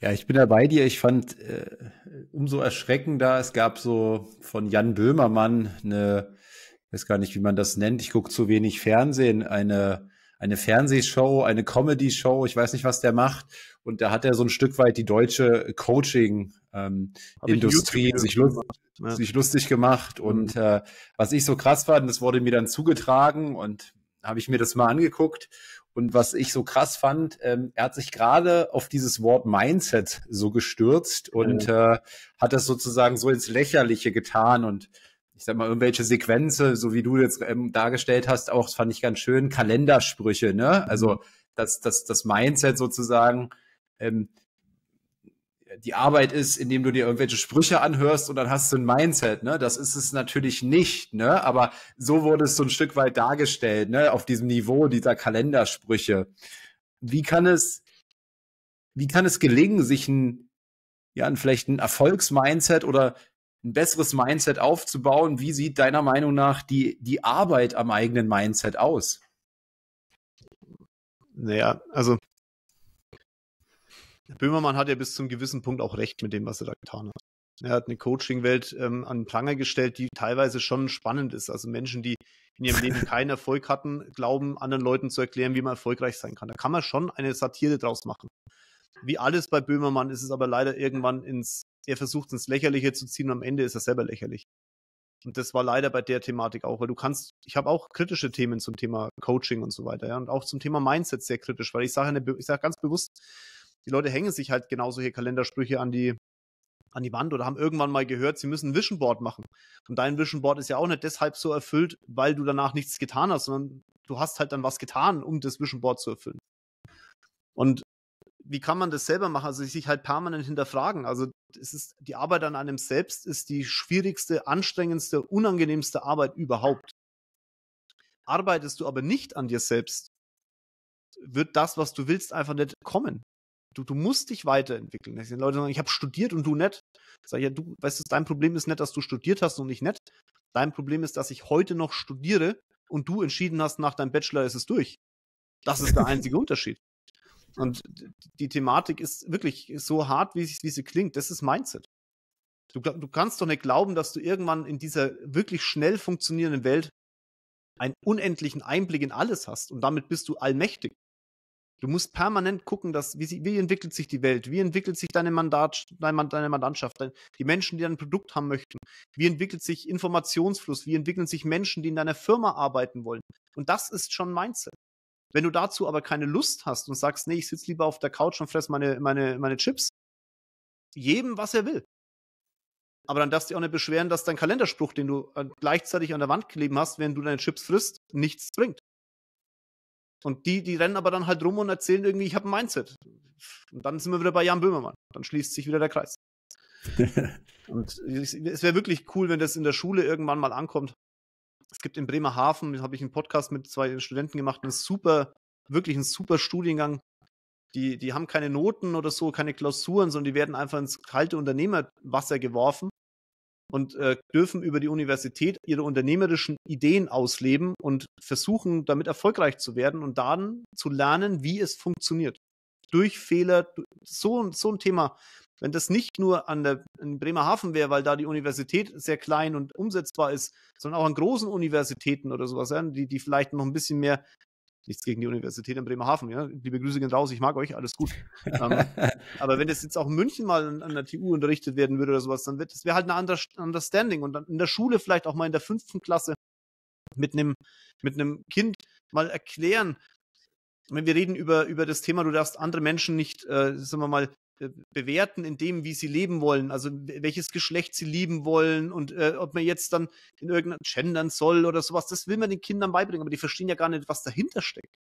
Ja, ich bin da bei dir. Ich fand äh, umso erschreckender, es gab so von Jan Böhmermann eine, ich weiß gar nicht, wie man das nennt, ich gucke zu wenig Fernsehen, eine eine Fernsehshow, eine Comedy-Show, ich weiß nicht, was der macht. Und da hat er so ein Stück weit die deutsche Coaching-Industrie ähm, sich, lust ja. sich, lustig gemacht. Mhm. Und äh, was ich so krass fand, das wurde mir dann zugetragen und habe ich mir das mal angeguckt. Und was ich so krass fand, ähm, er hat sich gerade auf dieses Wort Mindset so gestürzt und mhm. äh, hat das sozusagen so ins Lächerliche getan und ich sag mal, irgendwelche Sequenzen, so wie du jetzt ähm, dargestellt hast, auch, fand ich ganz schön, Kalendersprüche, ne? Also mhm. das, das, das Mindset sozusagen, ähm, die Arbeit ist, indem du dir irgendwelche Sprüche anhörst und dann hast du ein Mindset, ne? Das ist es natürlich nicht, ne? Aber so wurde es so ein Stück weit dargestellt, ne? Auf diesem Niveau dieser Kalendersprüche. Wie kann es, wie kann es gelingen, sich ein, ja, ein, vielleicht ein Erfolgsmindset oder ein besseres Mindset aufzubauen. Wie sieht deiner Meinung nach die, die Arbeit am eigenen Mindset aus? Naja, also Böhmermann hat ja bis zum gewissen Punkt auch recht mit dem, was er da getan hat. Er hat eine Coaching-Welt ähm, an den Pranger gestellt, die teilweise schon spannend ist. Also Menschen, die in ihrem Leben keinen Erfolg hatten, glauben, anderen Leuten zu erklären, wie man erfolgreich sein kann. Da kann man schon eine Satire draus machen. Wie alles bei Böhmermann ist es aber leider irgendwann ins er versucht ins Lächerliche zu ziehen und am Ende ist er selber lächerlich. Und das war leider bei der Thematik auch, weil du kannst, ich habe auch kritische Themen zum Thema Coaching und so weiter, ja, und auch zum Thema Mindset sehr kritisch, weil ich sage, ich sage ganz bewusst, die Leute hängen sich halt genauso hier Kalendersprüche an die an die Wand oder haben irgendwann mal gehört, sie müssen ein Vision Board machen. Und dein Vision Board ist ja auch nicht deshalb so erfüllt, weil du danach nichts getan hast, sondern du hast halt dann was getan, um das Vision Board zu erfüllen. Und wie kann man das selber machen? Also sich halt permanent hinterfragen. Also es ist die Arbeit an einem selbst ist die schwierigste, anstrengendste, unangenehmste Arbeit überhaupt. Arbeitest du aber nicht an dir selbst, wird das, was du willst, einfach nicht kommen. Du, du musst dich weiterentwickeln. Die Leute sagen, ich habe studiert und du nicht. Sag ich, ja, du, weißt du, dein Problem ist nicht, dass du studiert hast und ich nicht. Dein Problem ist, dass ich heute noch studiere und du entschieden hast, nach deinem Bachelor ist es durch. Das ist der einzige Unterschied. Und die Thematik ist wirklich so hart, wie, sie, wie sie klingt. Das ist Mindset. Du, du kannst doch nicht glauben, dass du irgendwann in dieser wirklich schnell funktionierenden Welt einen unendlichen Einblick in alles hast und damit bist du allmächtig. Du musst permanent gucken, dass, wie, sie, wie entwickelt sich die Welt, wie entwickelt sich deine, Mandat, deine Mandantschaft, die Menschen, die dein Produkt haben möchten, wie entwickelt sich Informationsfluss, wie entwickeln sich Menschen, die in deiner Firma arbeiten wollen. Und das ist schon Mindset. Wenn du dazu aber keine Lust hast und sagst, nee, ich sitze lieber auf der Couch und fress meine, meine, meine Chips, jedem, was er will. Aber dann darfst du dich auch nicht beschweren, dass dein Kalenderspruch, den du äh, gleichzeitig an der Wand kleben hast, während du deine Chips frisst, nichts bringt. Und die, die rennen aber dann halt rum und erzählen irgendwie, ich habe ein Mindset. Und dann sind wir wieder bei Jan Böhmermann. Dann schließt sich wieder der Kreis. und es wäre wirklich cool, wenn das in der Schule irgendwann mal ankommt es gibt in Bremerhaven, da habe ich einen Podcast mit zwei Studenten gemacht, einen super, wirklich einen super Studiengang. Die, die haben keine Noten oder so, keine Klausuren, sondern die werden einfach ins kalte Unternehmerwasser geworfen und äh, dürfen über die Universität ihre unternehmerischen Ideen ausleben und versuchen, damit erfolgreich zu werden und dann zu lernen, wie es funktioniert. Durch Fehler, so, so ein Thema wenn das nicht nur an der, in Bremerhaven wäre, weil da die Universität sehr klein und umsetzbar ist, sondern auch an großen Universitäten oder sowas, ja, die, die vielleicht noch ein bisschen mehr Nichts gegen die Universität in Bremerhaven, ja. Liebe Grüße gehen raus, ich mag euch, alles gut. ähm, aber wenn das jetzt auch in München mal an, an, der TU unterrichtet werden würde oder sowas, dann wird das wäre halt ein anderes Understanding und dann in der Schule vielleicht auch mal in der fünften Klasse mit einem, mit einem Kind mal erklären. Wenn wir reden über, über das Thema, du darfst andere Menschen nicht, äh, sagen wir mal, äh, bewerten in dem, wie sie leben wollen, also welches Geschlecht sie lieben wollen und äh, ob man jetzt dann in irgendeinem gendern soll oder sowas, das will man den Kindern beibringen, aber die verstehen ja gar nicht, was dahinter steckt.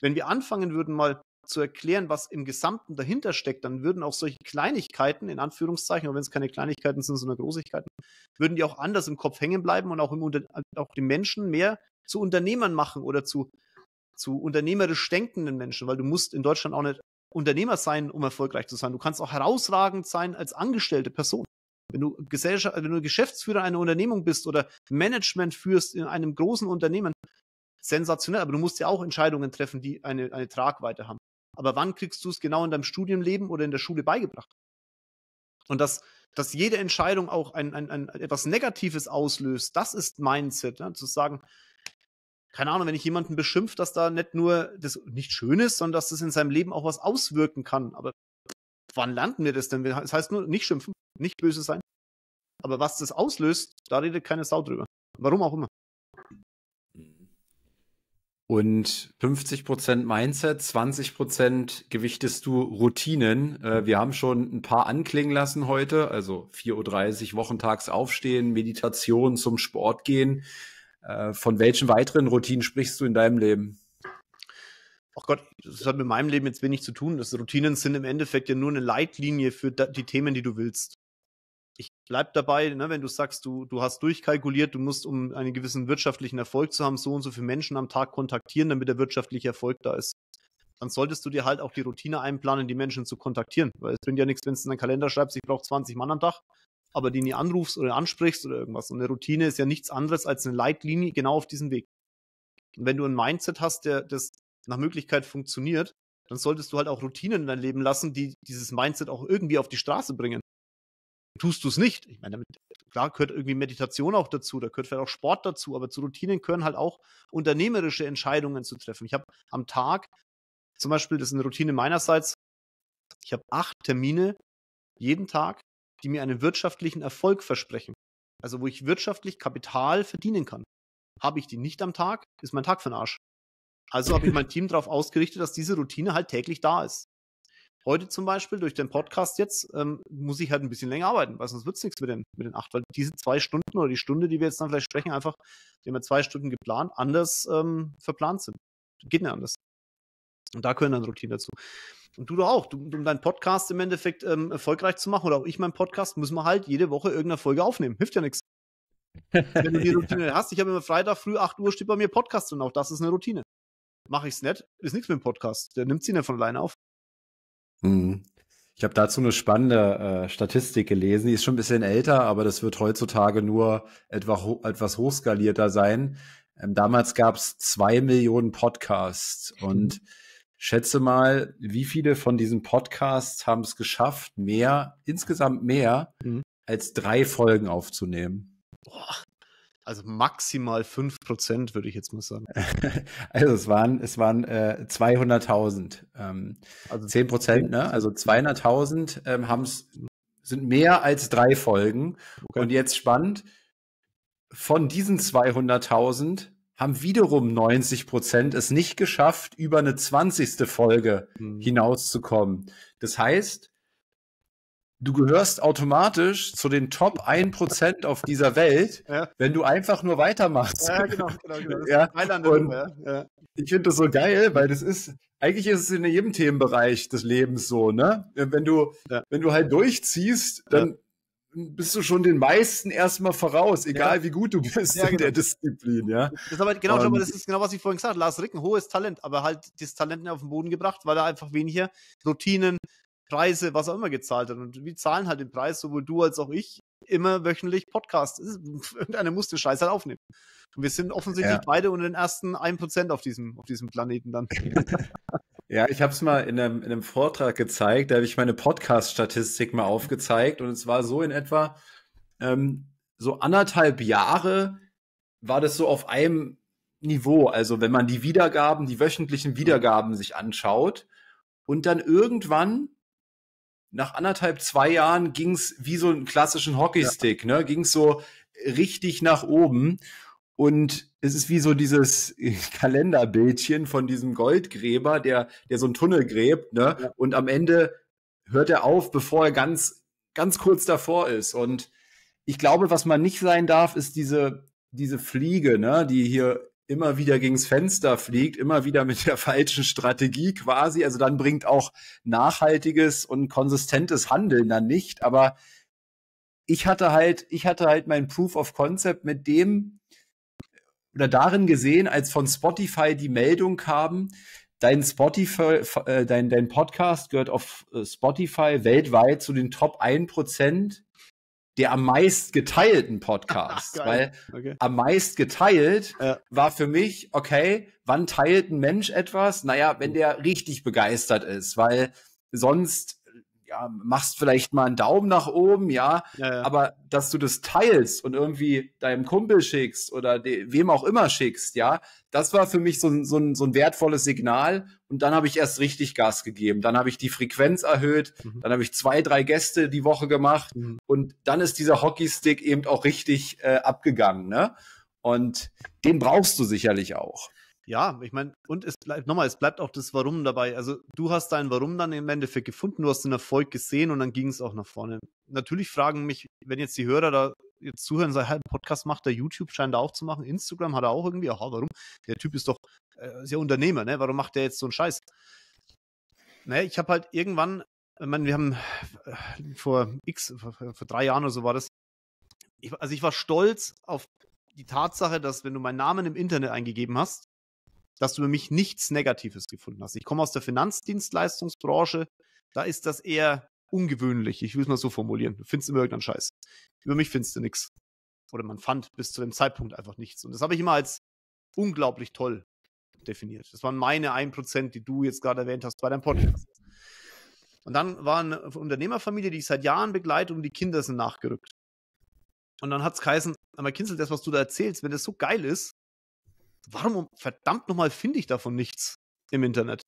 Wenn wir anfangen würden, mal zu erklären, was im Gesamten dahinter steckt, dann würden auch solche Kleinigkeiten, in Anführungszeichen, aber wenn es keine Kleinigkeiten sind, sondern Großigkeiten, würden die auch anders im Kopf hängen bleiben und auch, im Unter auch die Menschen mehr zu Unternehmern machen oder zu, zu unternehmerisch denkenden Menschen, weil du musst in Deutschland auch nicht Unternehmer sein, um erfolgreich zu sein. Du kannst auch herausragend sein als angestellte Person. Wenn du, Gesellschaft, äh, wenn du Geschäftsführer einer Unternehmung bist oder Management führst in einem großen Unternehmen, sensationell, aber du musst ja auch Entscheidungen treffen, die eine, eine Tragweite haben. Aber wann kriegst du es genau in deinem Studienleben oder in der Schule beigebracht? Und dass, dass jede Entscheidung auch ein, ein, ein etwas Negatives auslöst, das ist Mindset. Ne? Zu sagen, keine Ahnung, wenn ich jemanden beschimpft, dass da nicht nur das nicht schön ist, sondern dass das in seinem Leben auch was auswirken kann. Aber wann landen wir das denn? Das heißt nur nicht schimpfen, nicht böse sein. Aber was das auslöst, da redet keine Sau drüber. Warum auch immer. Und 50% Mindset, 20% gewichtest du Routinen. Äh, wir haben schon ein paar anklingen lassen heute, also 4.30 Uhr wochentags aufstehen, Meditation zum Sport gehen. Äh, von welchen weiteren Routinen sprichst du in deinem Leben? Ach Gott, das hat mit meinem Leben jetzt wenig zu tun. Das Routinen sind im Endeffekt ja nur eine Leitlinie für die Themen, die du willst. Ich bleib dabei, ne, wenn du sagst, du, du hast durchkalkuliert, du musst, um einen gewissen wirtschaftlichen Erfolg zu haben, so und so viele Menschen am Tag kontaktieren, damit der wirtschaftliche Erfolg da ist dann solltest du dir halt auch die Routine einplanen, die Menschen zu kontaktieren. Weil es bringt ja nichts, wenn du in deinen Kalender schreibst, ich brauche 20 Mann am Tag aber die nie anrufst oder ansprichst oder irgendwas. Und eine Routine ist ja nichts anderes als eine Leitlinie genau auf diesem Weg. Und wenn du ein Mindset hast, der das nach Möglichkeit funktioniert, dann solltest du halt auch Routinen in dein Leben lassen, die dieses Mindset auch irgendwie auf die Straße bringen. Tust du es nicht? Ich meine, damit, klar gehört irgendwie Meditation auch dazu, da gehört vielleicht auch Sport dazu, aber zu Routinen gehören halt auch unternehmerische Entscheidungen zu treffen. Ich habe am Tag zum Beispiel, das ist eine Routine meinerseits, ich habe acht Termine jeden Tag die mir einen wirtschaftlichen Erfolg versprechen. Also wo ich wirtschaftlich Kapital verdienen kann. Habe ich die nicht am Tag, ist mein Tag für den Arsch. Also habe ich mein Team darauf ausgerichtet, dass diese Routine halt täglich da ist. Heute zum Beispiel durch den Podcast jetzt ähm, muss ich halt ein bisschen länger arbeiten, weil sonst wird es nichts mit den, mit den acht, weil diese zwei Stunden oder die Stunde, die wir jetzt dann vielleicht sprechen, einfach, die haben wir zwei Stunden geplant, anders ähm, verplant sind. Geht nicht anders. Und da können dann Routinen dazu. Und du doch auch. Du, um deinen Podcast im Endeffekt ähm, erfolgreich zu machen oder auch ich meinen Podcast, muss man halt jede Woche irgendeine Folge aufnehmen. Hilft ja nichts. Wenn du die Routine ja. hast, ich habe immer Freitag früh 8 Uhr steht bei mir Podcast drin. Auch das ist eine Routine. Mache ich's nicht, ist nichts mit dem Podcast. Der nimmt sie nicht von alleine auf. Mhm. Ich habe dazu eine spannende äh, Statistik gelesen, die ist schon ein bisschen älter, aber das wird heutzutage nur etwa ho etwas hochskalierter sein. Ähm, damals gab es zwei Millionen Podcasts und Schätze mal, wie viele von diesen Podcasts haben es geschafft, mehr, insgesamt mehr, mhm. als drei Folgen aufzunehmen? Boah. Also maximal fünf Prozent, würde ich jetzt mal sagen. also es waren, es waren äh, 200.000. Ähm, also 10 Prozent, ne? Also 200.000 ähm, haben's, sind mehr als drei Folgen. Okay. Und jetzt spannend, von diesen 200.000 haben wiederum 90 Prozent es nicht geschafft, über eine 20. Folge mhm. hinauszukommen. Das heißt, du gehörst automatisch zu den Top 1% Prozent auf dieser Welt, ja. wenn du einfach nur weitermachst. Ja, genau, genau, genau. Ja. ja. Ich finde das so geil, weil das ist, eigentlich ist es in jedem Themenbereich des Lebens so, ne? Wenn du, ja. wenn du halt durchziehst, dann bist du schon den meisten erstmal voraus, egal ja. wie gut du bist ja, genau. in der genau. Disziplin, ja. Das ist aber genau, und, das ist genau, was ich vorhin gesagt habe. Lars Ricken, hohes Talent, aber halt das Talent nicht auf den Boden gebracht, weil er einfach weniger Routinen, Preise, was auch immer gezahlt hat. Und wir zahlen halt den Preis, sowohl du als auch ich, immer wöchentlich Podcasts. Irgendeiner muss den Scheiß halt aufnehmen. Und wir sind offensichtlich ja. beide unter den ersten 1% auf diesem, auf diesem Planeten dann. Ja, ich habe es mal in einem, in einem Vortrag gezeigt, da habe ich meine Podcast-Statistik mal aufgezeigt und es war so in etwa ähm, so anderthalb Jahre war das so auf einem Niveau. Also wenn man die Wiedergaben, die wöchentlichen Wiedergaben sich anschaut und dann irgendwann nach anderthalb, zwei Jahren ging's wie so einen klassischen Hockeystick, ja. ne? ging's so richtig nach oben. Und es ist wie so dieses Kalenderbildchen von diesem Goldgräber, der, der so einen Tunnel gräbt, ne? Ja. Und am Ende hört er auf, bevor er ganz, ganz kurz davor ist. Und ich glaube, was man nicht sein darf, ist diese, diese Fliege, ne? Die hier immer wieder gegens Fenster fliegt, immer wieder mit der falschen Strategie quasi. Also dann bringt auch nachhaltiges und konsistentes Handeln dann nicht. Aber ich hatte halt, ich hatte halt mein Proof of Concept mit dem, oder darin gesehen, als von Spotify die Meldung kam, dein Spotify, äh, dein, dein Podcast gehört auf äh, Spotify weltweit zu den Top 1% der am meist geteilten Podcasts. weil okay. am meist geteilt ja. war für mich, okay, wann teilt ein Mensch etwas? Naja, wenn oh. der richtig begeistert ist, weil sonst ja, machst vielleicht mal einen Daumen nach oben, ja, ja, ja, aber dass du das teilst und irgendwie deinem Kumpel schickst oder wem auch immer schickst, ja, das war für mich so, ein, so, ein, so ein wertvolles Signal und dann habe ich erst richtig Gas gegeben, dann habe ich die Frequenz erhöht, mhm. dann habe ich zwei, drei Gäste die Woche gemacht mhm. und dann ist dieser Hockeystick eben auch richtig äh, abgegangen, ne? Und den brauchst du sicherlich auch ja, ich meine, und es bleibt nochmal, es bleibt auch das Warum dabei. Also du hast dein Warum dann im Endeffekt gefunden, du hast den Erfolg gesehen und dann ging es auch nach vorne. Natürlich fragen mich, wenn jetzt die Hörer da jetzt zuhören, sagen, halt, Podcast macht der YouTube scheint er auch zu machen, Instagram hat er auch irgendwie, aha, warum? Der Typ ist doch, äh, ist ja Unternehmer, ne? Warum macht der jetzt so einen Scheiß? Naja, ne, ich habe halt irgendwann, ich meine, wir haben äh, vor X, vor, vor, drei Jahren oder so war das. Ich, also ich war stolz auf die Tatsache, dass wenn du meinen Namen im Internet eingegeben hast, dass du über mich nichts Negatives gefunden hast. Ich komme aus der Finanzdienstleistungsbranche, da ist das eher ungewöhnlich. Ich will es mal so formulieren. Du findest immer irgendeinen Scheiß. Über mich findest du nichts. Oder man fand bis zu dem Zeitpunkt einfach nichts. Und das habe ich immer als unglaublich toll definiert. Das waren meine 1%, die du jetzt gerade erwähnt hast bei deinem Podcast. Und dann war eine Unternehmerfamilie, die ich seit Jahren begleite, und die Kinder sind nachgerückt. Und dann hat es geheißen, aber Kinzel, das, was du da erzählst, wenn das so geil ist, warum verdammt nochmal finde ich davon nichts im Internet?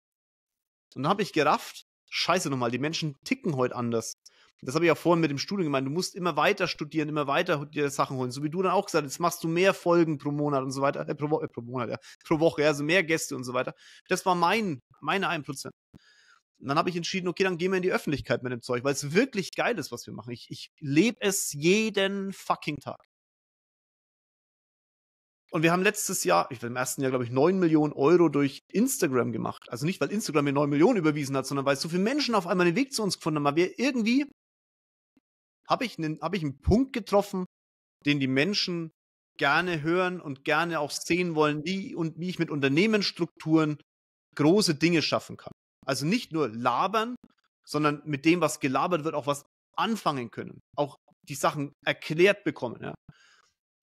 Und dann habe ich gerafft, scheiße nochmal, die Menschen ticken heute anders. Das habe ich ja vorhin mit dem Studium gemeint. Du musst immer weiter studieren, immer weiter dir Sachen holen. So wie du dann auch gesagt hast, jetzt machst du mehr Folgen pro Monat und so weiter, äh, pro, Wo äh, pro Monat, ja, pro Woche, ja, also mehr Gäste und so weiter. Das war mein, meine 1%. Und dann habe ich entschieden, okay, dann gehen wir in die Öffentlichkeit mit dem Zeug, weil es wirklich geil ist, was wir machen. Ich, ich lebe es jeden fucking Tag. Und wir haben letztes Jahr, ich war im ersten Jahr, glaube ich, 9 Millionen Euro durch Instagram gemacht. Also nicht, weil Instagram mir 9 Millionen überwiesen hat, sondern weil so viele Menschen auf einmal den Weg zu uns gefunden haben. Aber wir irgendwie habe ich, einen, hab ich einen Punkt getroffen, den die Menschen gerne hören und gerne auch sehen wollen, wie und wie ich mit Unternehmensstrukturen große Dinge schaffen kann. Also nicht nur labern, sondern mit dem, was gelabert wird, auch was anfangen können. Auch die Sachen erklärt bekommen. Ja.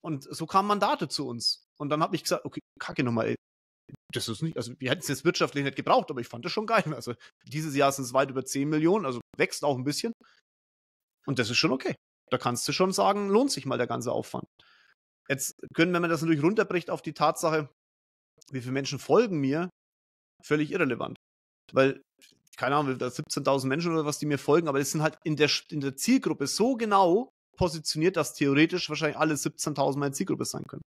Und so kamen Mandate zu uns. Und dann habe ich gesagt, okay, kacke nochmal, ey. Das ist nicht, also wir hätten es jetzt wirtschaftlich nicht gebraucht, aber ich fand das schon geil. Also dieses Jahr sind es weit über 10 Millionen, also wächst auch ein bisschen. Und das ist schon okay. Da kannst du schon sagen, lohnt sich mal der ganze Aufwand. Jetzt können, wenn man das natürlich runterbricht auf die Tatsache, wie viele Menschen folgen mir, völlig irrelevant. Weil, keine Ahnung, 17.000 Menschen oder was, die mir folgen, aber es sind halt in der, in der Zielgruppe so genau, positioniert, dass theoretisch wahrscheinlich alle 17.000 meine Zielgruppe sein können.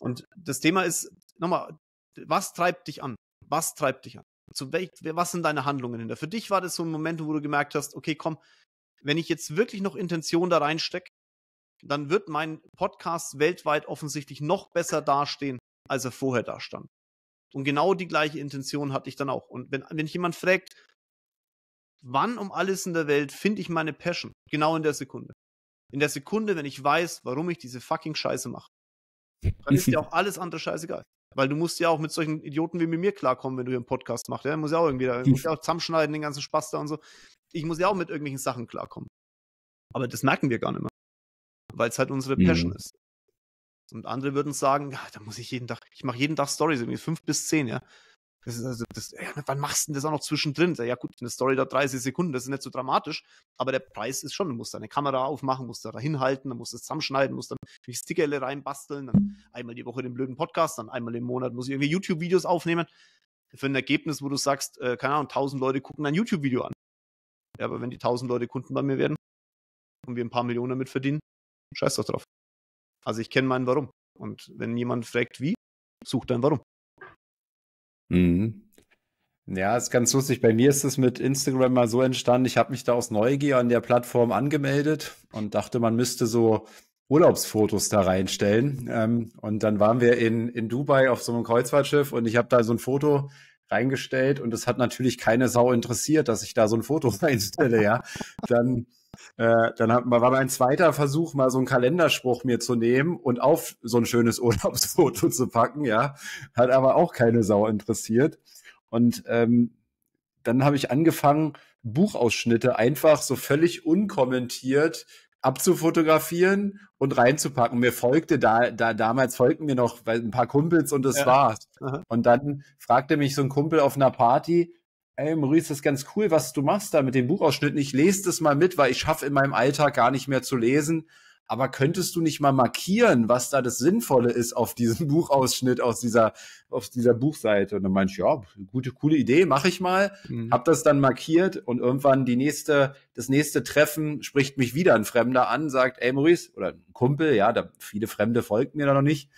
Und das Thema ist, nochmal, was treibt dich an? Was treibt dich an? Zu welch, was sind deine Handlungen hinter? Für dich war das so ein Moment, wo du gemerkt hast, okay, komm, wenn ich jetzt wirklich noch Intention da reinstecke, dann wird mein Podcast weltweit offensichtlich noch besser dastehen, als er vorher dastand. Und genau die gleiche Intention hatte ich dann auch. Und wenn, wenn jemand fragt, wann um alles in der Welt finde ich meine Passion? Genau in der Sekunde in der Sekunde, wenn ich weiß, warum ich diese fucking Scheiße mache, dann ist ja auch alles andere scheißegal. Weil du musst ja auch mit solchen Idioten wie mir klarkommen, wenn du hier einen Podcast machst. Ja? Muss ja auch irgendwie, da, muss ja auch zusammenschneiden, den ganzen Spaß da und so. Ich muss ja auch mit irgendwelchen Sachen klarkommen. Aber das merken wir gar nicht mehr. Weil es halt unsere mhm. Passion mhm. ist. Und andere würden sagen, ja, da muss ich jeden Tag, ich mache jeden Tag Stories, irgendwie fünf bis zehn, ja. Das ist also, das, ja, wann machst du denn das auch noch zwischendrin? Ja, gut, eine Story da 30 Sekunden, das ist nicht so dramatisch, aber der Preis ist schon, du musst deine Kamera aufmachen, musst da hinhalten, dann musst du es zusammenschneiden, musst dann die Stickerle reinbasteln, dann einmal die Woche den blöden Podcast, dann einmal im Monat muss ich irgendwie YouTube-Videos aufnehmen. Für ein Ergebnis, wo du sagst, äh, keine Ahnung, 1000 Leute gucken ein YouTube-Video an. Ja, aber wenn die 1000 Leute Kunden bei mir werden und wir ein paar Millionen damit verdienen, scheiß doch drauf. Also ich kenne meinen Warum. Und wenn jemand fragt, wie, such dein Warum. Mhm. Ja, ist ganz lustig. Bei mir ist es mit Instagram mal so entstanden, ich habe mich da aus Neugier an der Plattform angemeldet und dachte, man müsste so Urlaubsfotos da reinstellen. Ähm, und dann waren wir in, in Dubai auf so einem Kreuzfahrtschiff und ich habe da so ein Foto reingestellt und es hat natürlich keine Sau interessiert, dass ich da so ein Foto reinstelle, ja. Dann äh, dann hat, war mein zweiter Versuch, mal so einen Kalenderspruch mir zu nehmen und auf so ein schönes Urlaubsfoto zu packen, ja. Hat aber auch keine Sau interessiert. Und ähm, dann habe ich angefangen, Buchausschnitte einfach so völlig unkommentiert abzufotografieren und reinzupacken. Mir folgte da, da damals folgten mir noch ein paar Kumpels und das ja. war's. Aha. Und dann fragte mich so ein Kumpel auf einer Party, ey Maurice, das ist ganz cool, was du machst da mit den Buchausschnitten. Ich lese das mal mit, weil ich schaffe in meinem Alltag gar nicht mehr zu lesen. Aber könntest du nicht mal markieren, was da das Sinnvolle ist auf diesem Buchausschnitt aus dieser, aus dieser Buchseite? Und dann meinte ich, ja, gute, coole Idee, mache ich mal. Mhm. Hab das dann markiert und irgendwann die nächste, das nächste Treffen spricht mich wieder ein Fremder an, sagt, ey Maurice, oder ein Kumpel, ja, da, viele Fremde folgen mir da noch nicht.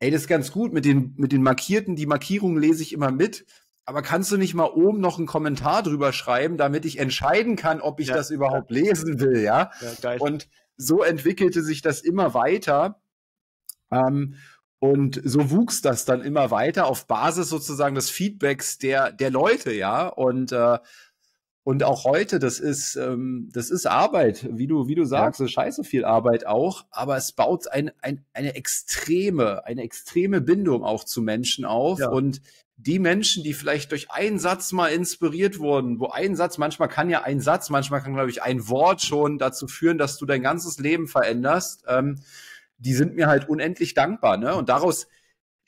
Ey, das ist ganz gut. Mit den, mit den Markierten, die Markierungen lese ich immer mit aber kannst du nicht mal oben noch einen Kommentar drüber schreiben, damit ich entscheiden kann, ob ich ja, das überhaupt ja. lesen will, ja? ja und so entwickelte sich das immer weiter. Ähm, und so wuchs das dann immer weiter auf Basis sozusagen des Feedbacks der, der Leute, ja. Und äh, und auch heute, das ist, ähm, das ist Arbeit, wie du, wie du sagst, ja. so scheiße viel Arbeit auch, aber es baut ein, ein, eine extreme, eine extreme Bindung auch zu Menschen auf. Ja. Und die Menschen, die vielleicht durch einen Satz mal inspiriert wurden, wo ein Satz, manchmal kann ja ein Satz, manchmal kann, glaube ich, ein Wort schon dazu führen, dass du dein ganzes Leben veränderst, ähm, die sind mir halt unendlich dankbar. Ne? Und daraus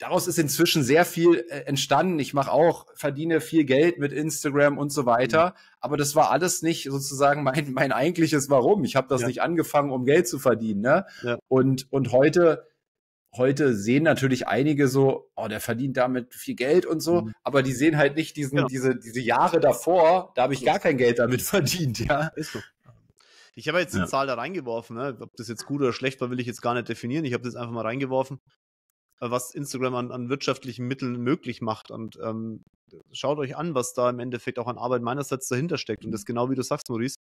daraus ist inzwischen sehr viel äh, entstanden. Ich mache auch, verdiene viel Geld mit Instagram und so weiter. Mhm. Aber das war alles nicht sozusagen mein, mein eigentliches Warum. Ich habe das ja. nicht angefangen, um Geld zu verdienen. Ne? Ja. Und, und heute, heute sehen natürlich einige so, oh, der verdient damit viel Geld und so, mhm. aber die sehen halt nicht diesen, ja. Genau. diese, diese Jahre davor, da habe ich gar kein Geld damit verdient, ja. Ist so. Ich habe jetzt eine Zahl da reingeworfen, ne? ob das jetzt gut oder schlecht war, will ich jetzt gar nicht definieren. Ich habe das einfach mal reingeworfen was Instagram an, an wirtschaftlichen Mitteln möglich macht. Und ähm, schaut euch an, was da im Endeffekt auch an Arbeit meinerseits dahinter steckt. Und das mhm. genau wie du sagst, Maurice.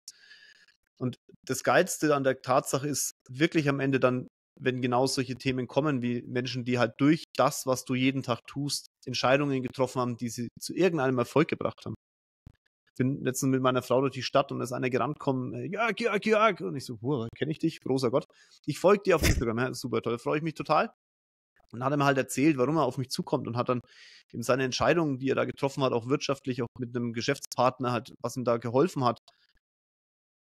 Und das Geilste an der Tatsache ist wirklich am Ende dann, wenn genau solche Themen kommen, wie Menschen, die halt durch das, was du jeden Tag tust, Entscheidungen getroffen haben, die sie zu irgendeinem Erfolg gebracht haben. Ich bin letztens mit meiner Frau durch die Stadt und da ist einer gerannt kommen, äh, Jörg, Jörg, Jörg. Und ich so, kenne ich dich? Großer Gott. Ich folge dir auf Instagram, ja, super toll, freue ich mich total. Und hat ihm halt erzählt, warum er auf mich zukommt und hat dann eben seine Entscheidungen, die er da getroffen hat, auch wirtschaftlich, auch mit einem Geschäftspartner halt, was ihm da geholfen hat.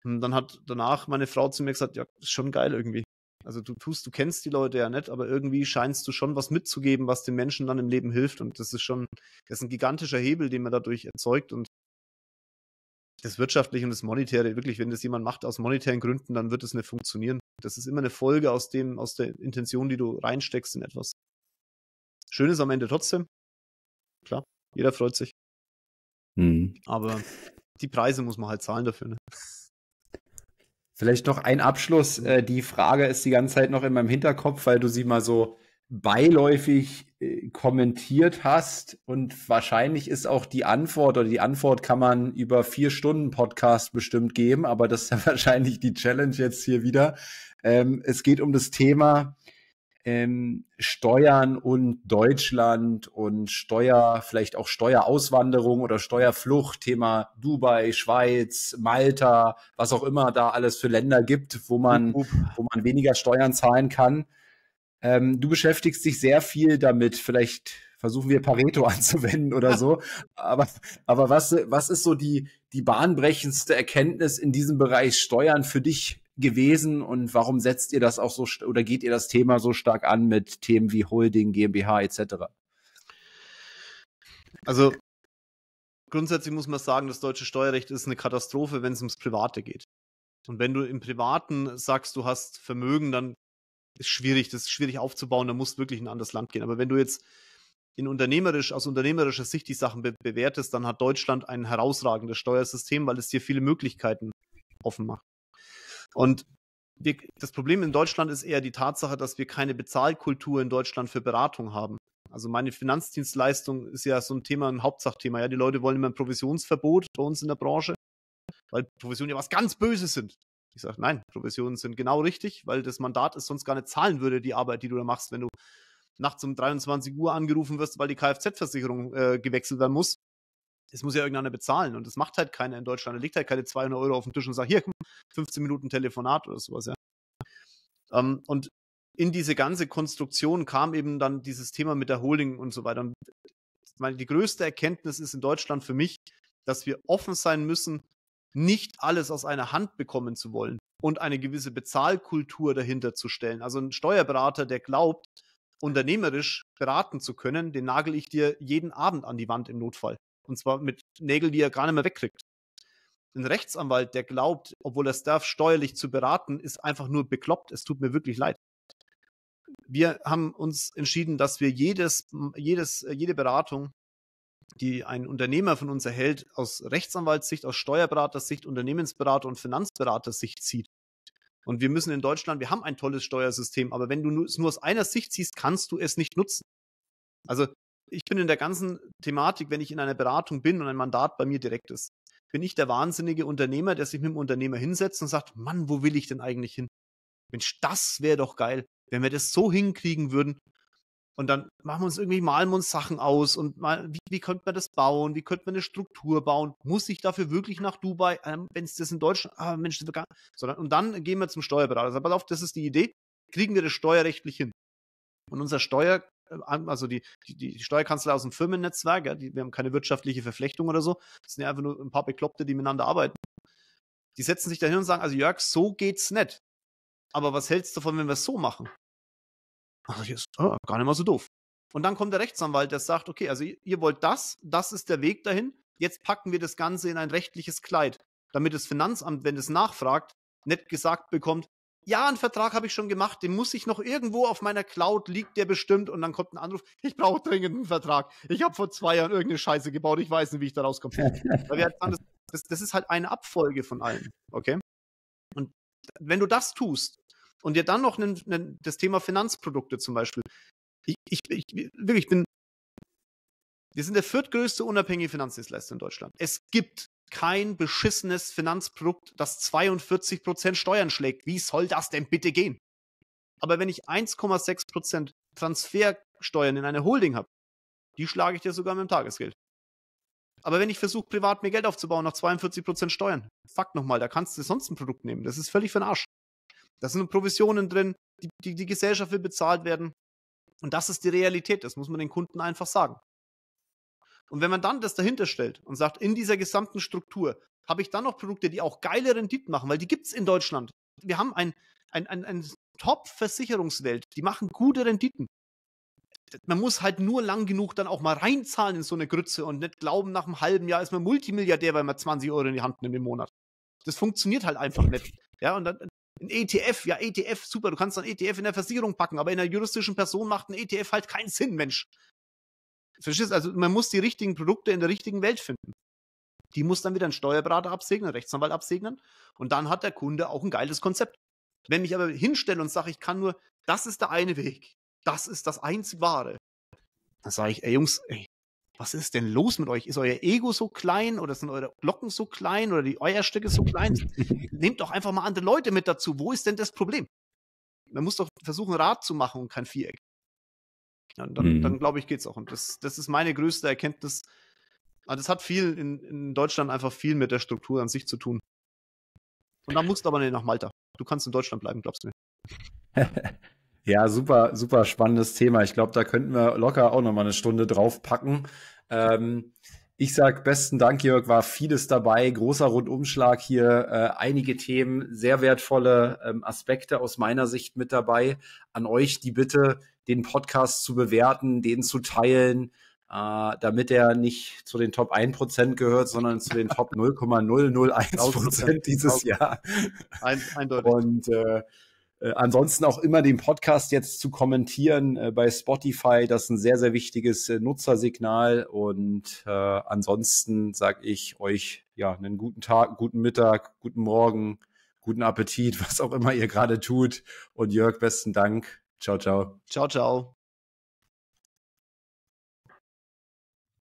Und dann hat danach meine Frau zu mir gesagt, ja, ist schon geil irgendwie. Also du tust, du kennst die Leute ja nicht, aber irgendwie scheinst du schon was mitzugeben, was den Menschen dann im Leben hilft. Und das ist schon, das ist ein gigantischer Hebel, den man dadurch erzeugt. Und das Wirtschaftliche und das Monetäre, wirklich, wenn das jemand macht aus monetären Gründen, dann wird es nicht funktionieren. Das ist immer eine Folge aus dem, aus der Intention, die du reinsteckst in etwas. Schön ist am Ende trotzdem. Klar, jeder freut sich. Mhm. Aber die Preise muss man halt zahlen dafür. Ne? Vielleicht noch ein Abschluss. Äh, die Frage ist die ganze Zeit noch in meinem Hinterkopf, weil du sie mal so beiläufig äh, kommentiert hast. Und wahrscheinlich ist auch die Antwort oder die Antwort kann man über vier Stunden Podcast bestimmt geben, aber das ist ja wahrscheinlich die Challenge jetzt hier wieder. Ähm, es geht um das Thema ähm, Steuern und Deutschland und Steuer, vielleicht auch Steuerauswanderung oder Steuerflucht, Thema Dubai, Schweiz, Malta, was auch immer da alles für Länder gibt, wo man, wo man weniger Steuern zahlen kann. Ähm, du beschäftigst dich sehr viel damit. Vielleicht versuchen wir Pareto anzuwenden oder so. Aber, aber was, was ist so die, die bahnbrechendste Erkenntnis in diesem Bereich Steuern für dich gewesen und warum setzt ihr das auch so oder geht ihr das Thema so stark an mit Themen wie Holding, GmbH etc.? Also grundsätzlich muss man sagen, das deutsche Steuerrecht ist eine Katastrophe, wenn es ums Private geht. Und wenn du im Privaten sagst, du hast Vermögen, dann ist schwierig, das ist schwierig aufzubauen, da musst du wirklich in ein anderes Land gehen. Aber wenn du jetzt in unternehmerisch, aus unternehmerischer Sicht die Sachen be bewertest, dann hat Deutschland ein herausragendes Steuersystem, weil es dir viele Möglichkeiten offen macht. Und wir, das Problem in Deutschland ist eher die Tatsache, dass wir keine Bezahlkultur in Deutschland für Beratung haben. Also meine Finanzdienstleistung ist ja so ein Thema, ein Hauptsachthema. Ja, die Leute wollen immer ein Provisionsverbot bei uns in der Branche, weil Provisionen ja was ganz Böses sind. Ich sage, nein, Provisionen sind genau richtig, weil das Mandat es sonst gar nicht zahlen würde, die Arbeit, die du da machst, wenn du nachts um 23 Uhr angerufen wirst, weil die Kfz-Versicherung äh, gewechselt werden muss. Das muss ja irgendeiner bezahlen und das macht halt keiner in Deutschland. Da liegt halt keine 200 Euro auf dem Tisch und sagt, hier, 15 Minuten Telefonat oder sowas, ja. Ähm, und in diese ganze Konstruktion kam eben dann dieses Thema mit der Holding und so weiter. Und meine, die größte Erkenntnis ist in Deutschland für mich, dass wir offen sein müssen nicht alles aus einer Hand bekommen zu wollen und eine gewisse Bezahlkultur dahinter zu stellen. Also ein Steuerberater, der glaubt, unternehmerisch beraten zu können, den nagel ich dir jeden Abend an die Wand im Notfall. Und zwar mit Nägeln, die er gar nicht mehr wegkriegt. Ein Rechtsanwalt, der glaubt, obwohl er es darf, steuerlich zu beraten, ist einfach nur bekloppt. Es tut mir wirklich leid. Wir haben uns entschieden, dass wir jedes, jedes, jede Beratung die ein Unternehmer von uns erhält, aus Rechtsanwaltssicht, aus Steuerberatersicht, Unternehmensberater und Finanzberatersicht zieht. Und wir müssen in Deutschland, wir haben ein tolles Steuersystem, aber wenn du es nur aus einer Sicht siehst, kannst du es nicht nutzen. Also ich bin in der ganzen Thematik, wenn ich in einer Beratung bin und ein Mandat bei mir direkt ist, bin ich der wahnsinnige Unternehmer, der sich mit dem Unternehmer hinsetzt und sagt, Mann, wo will ich denn eigentlich hin? Mensch, das wäre doch geil, wenn wir das so hinkriegen würden. Und dann machen wir uns irgendwie, malen wir uns Sachen aus und mal, wie, wie könnte man das bauen? Wie könnte man eine Struktur bauen? Muss ich dafür wirklich nach Dubai? Ähm, Wenn es das in Deutschland, ah, Mensch, Sondern, und dann gehen wir zum Steuerberater. Sag, also, pass auf, das ist die Idee. Kriegen wir das steuerrechtlich hin? Und unser Steuer, äh, also die, die, die Steuerkanzler aus dem Firmennetzwerk, ja, die, wir haben keine wirtschaftliche Verflechtung oder so. Das sind ja einfach nur ein paar Bekloppte, die miteinander arbeiten. Die setzen sich dahin und sagen, also Jörg, so geht's nicht. Aber was hältst du davon, wenn wir es so machen? Also ich ist oh, gar nicht mal so doof. Und dann kommt der Rechtsanwalt, der sagt, okay, also ihr wollt das, das ist der Weg dahin, jetzt packen wir das Ganze in ein rechtliches Kleid, damit das Finanzamt, wenn es nachfragt, nicht gesagt bekommt, ja, einen Vertrag habe ich schon gemacht, den muss ich noch irgendwo auf meiner Cloud, liegt der bestimmt und dann kommt ein Anruf, ich brauche dringend einen Vertrag. Ich habe vor zwei Jahren irgendeine Scheiße gebaut, ich weiß nicht, wie ich da rauskomme. Halt das, das, das ist halt eine Abfolge von allem, okay? Und wenn du das tust, und dir dann noch einen, einen, das Thema Finanzprodukte zum Beispiel. Ich, ich, ich, wirklich, bin. Wir sind der viertgrößte unabhängige Finanzdienstleister in Deutschland. Es gibt kein beschissenes Finanzprodukt, das 42% Prozent Steuern schlägt. Wie soll das denn bitte gehen? Aber wenn ich 1,6% Prozent Transfersteuern in eine Holding habe, die schlage ich dir sogar mit dem Tagesgeld. Aber wenn ich versuche, privat mir Geld aufzubauen nach 42% Prozent Steuern, fuck nochmal, da kannst du sonst ein Produkt nehmen. Das ist völlig für den Arsch. Da sind Provisionen drin, die, die, die Gesellschaft will bezahlt werden. Und das ist die Realität, das muss man den Kunden einfach sagen. Und wenn man dann das dahinter stellt und sagt, in dieser gesamten Struktur habe ich dann noch Produkte, die auch geile Renditen machen, weil die gibt es in Deutschland. Wir haben ein, ein, ein, ein Top-Versicherungswelt, die machen gute Renditen. Man muss halt nur lang genug dann auch mal reinzahlen in so eine Grütze und nicht glauben, nach einem halben Jahr ist man Multimilliardär, weil man 20 Euro in die Hand nimmt im Monat. Das funktioniert halt einfach nicht. Ja, und dann, ein ETF, ja, ETF, super, du kannst dann ETF in der Versicherung packen, aber in einer juristischen Person macht ein ETF halt keinen Sinn, Mensch. Verstehst du? Also man muss die richtigen Produkte in der richtigen Welt finden. Die muss dann wieder ein Steuerberater absegnen, ein Rechtsanwalt absegnen und dann hat der Kunde auch ein geiles Konzept. Wenn ich aber hinstelle und sage, ich kann nur, das ist der eine Weg, das ist das einzig wahre, dann sage ich, ey Jungs, ey, was ist denn los mit euch? Ist euer Ego so klein oder sind eure Glocken so klein oder die Eierstücke so klein? Nehmt doch einfach mal andere Leute mit dazu. Wo ist denn das Problem? Man muss doch versuchen, Rad zu machen und kein Viereck. Ja, dann, mhm. dann glaube ich, geht's auch. Und das, das ist meine größte Erkenntnis. Aber das hat viel in, in Deutschland einfach viel mit der Struktur an sich zu tun. Und dann musst du aber nicht nach Malta. Du kannst in Deutschland bleiben, glaubst du mir. Ja, super, super spannendes Thema. Ich glaube, da könnten wir locker auch nochmal eine Stunde draufpacken. Ähm, ich sage besten Dank, Jörg, war vieles dabei, großer Rundumschlag hier, äh, einige Themen, sehr wertvolle ähm, Aspekte aus meiner Sicht mit dabei. An euch die Bitte, den Podcast zu bewerten, den zu teilen, äh, damit er nicht zu den Top 1% gehört, sondern zu den Top 0,001% dieses Jahr. eindeutig. Und äh, äh, ansonsten auch immer den Podcast jetzt zu kommentieren äh, bei Spotify, das ist ein sehr, sehr wichtiges äh, Nutzersignal. Und äh, ansonsten sage ich euch ja einen guten Tag, guten Mittag, guten Morgen, guten Appetit, was auch immer ihr gerade tut. Und Jörg, besten Dank. Ciao, ciao. Ciao, ciao.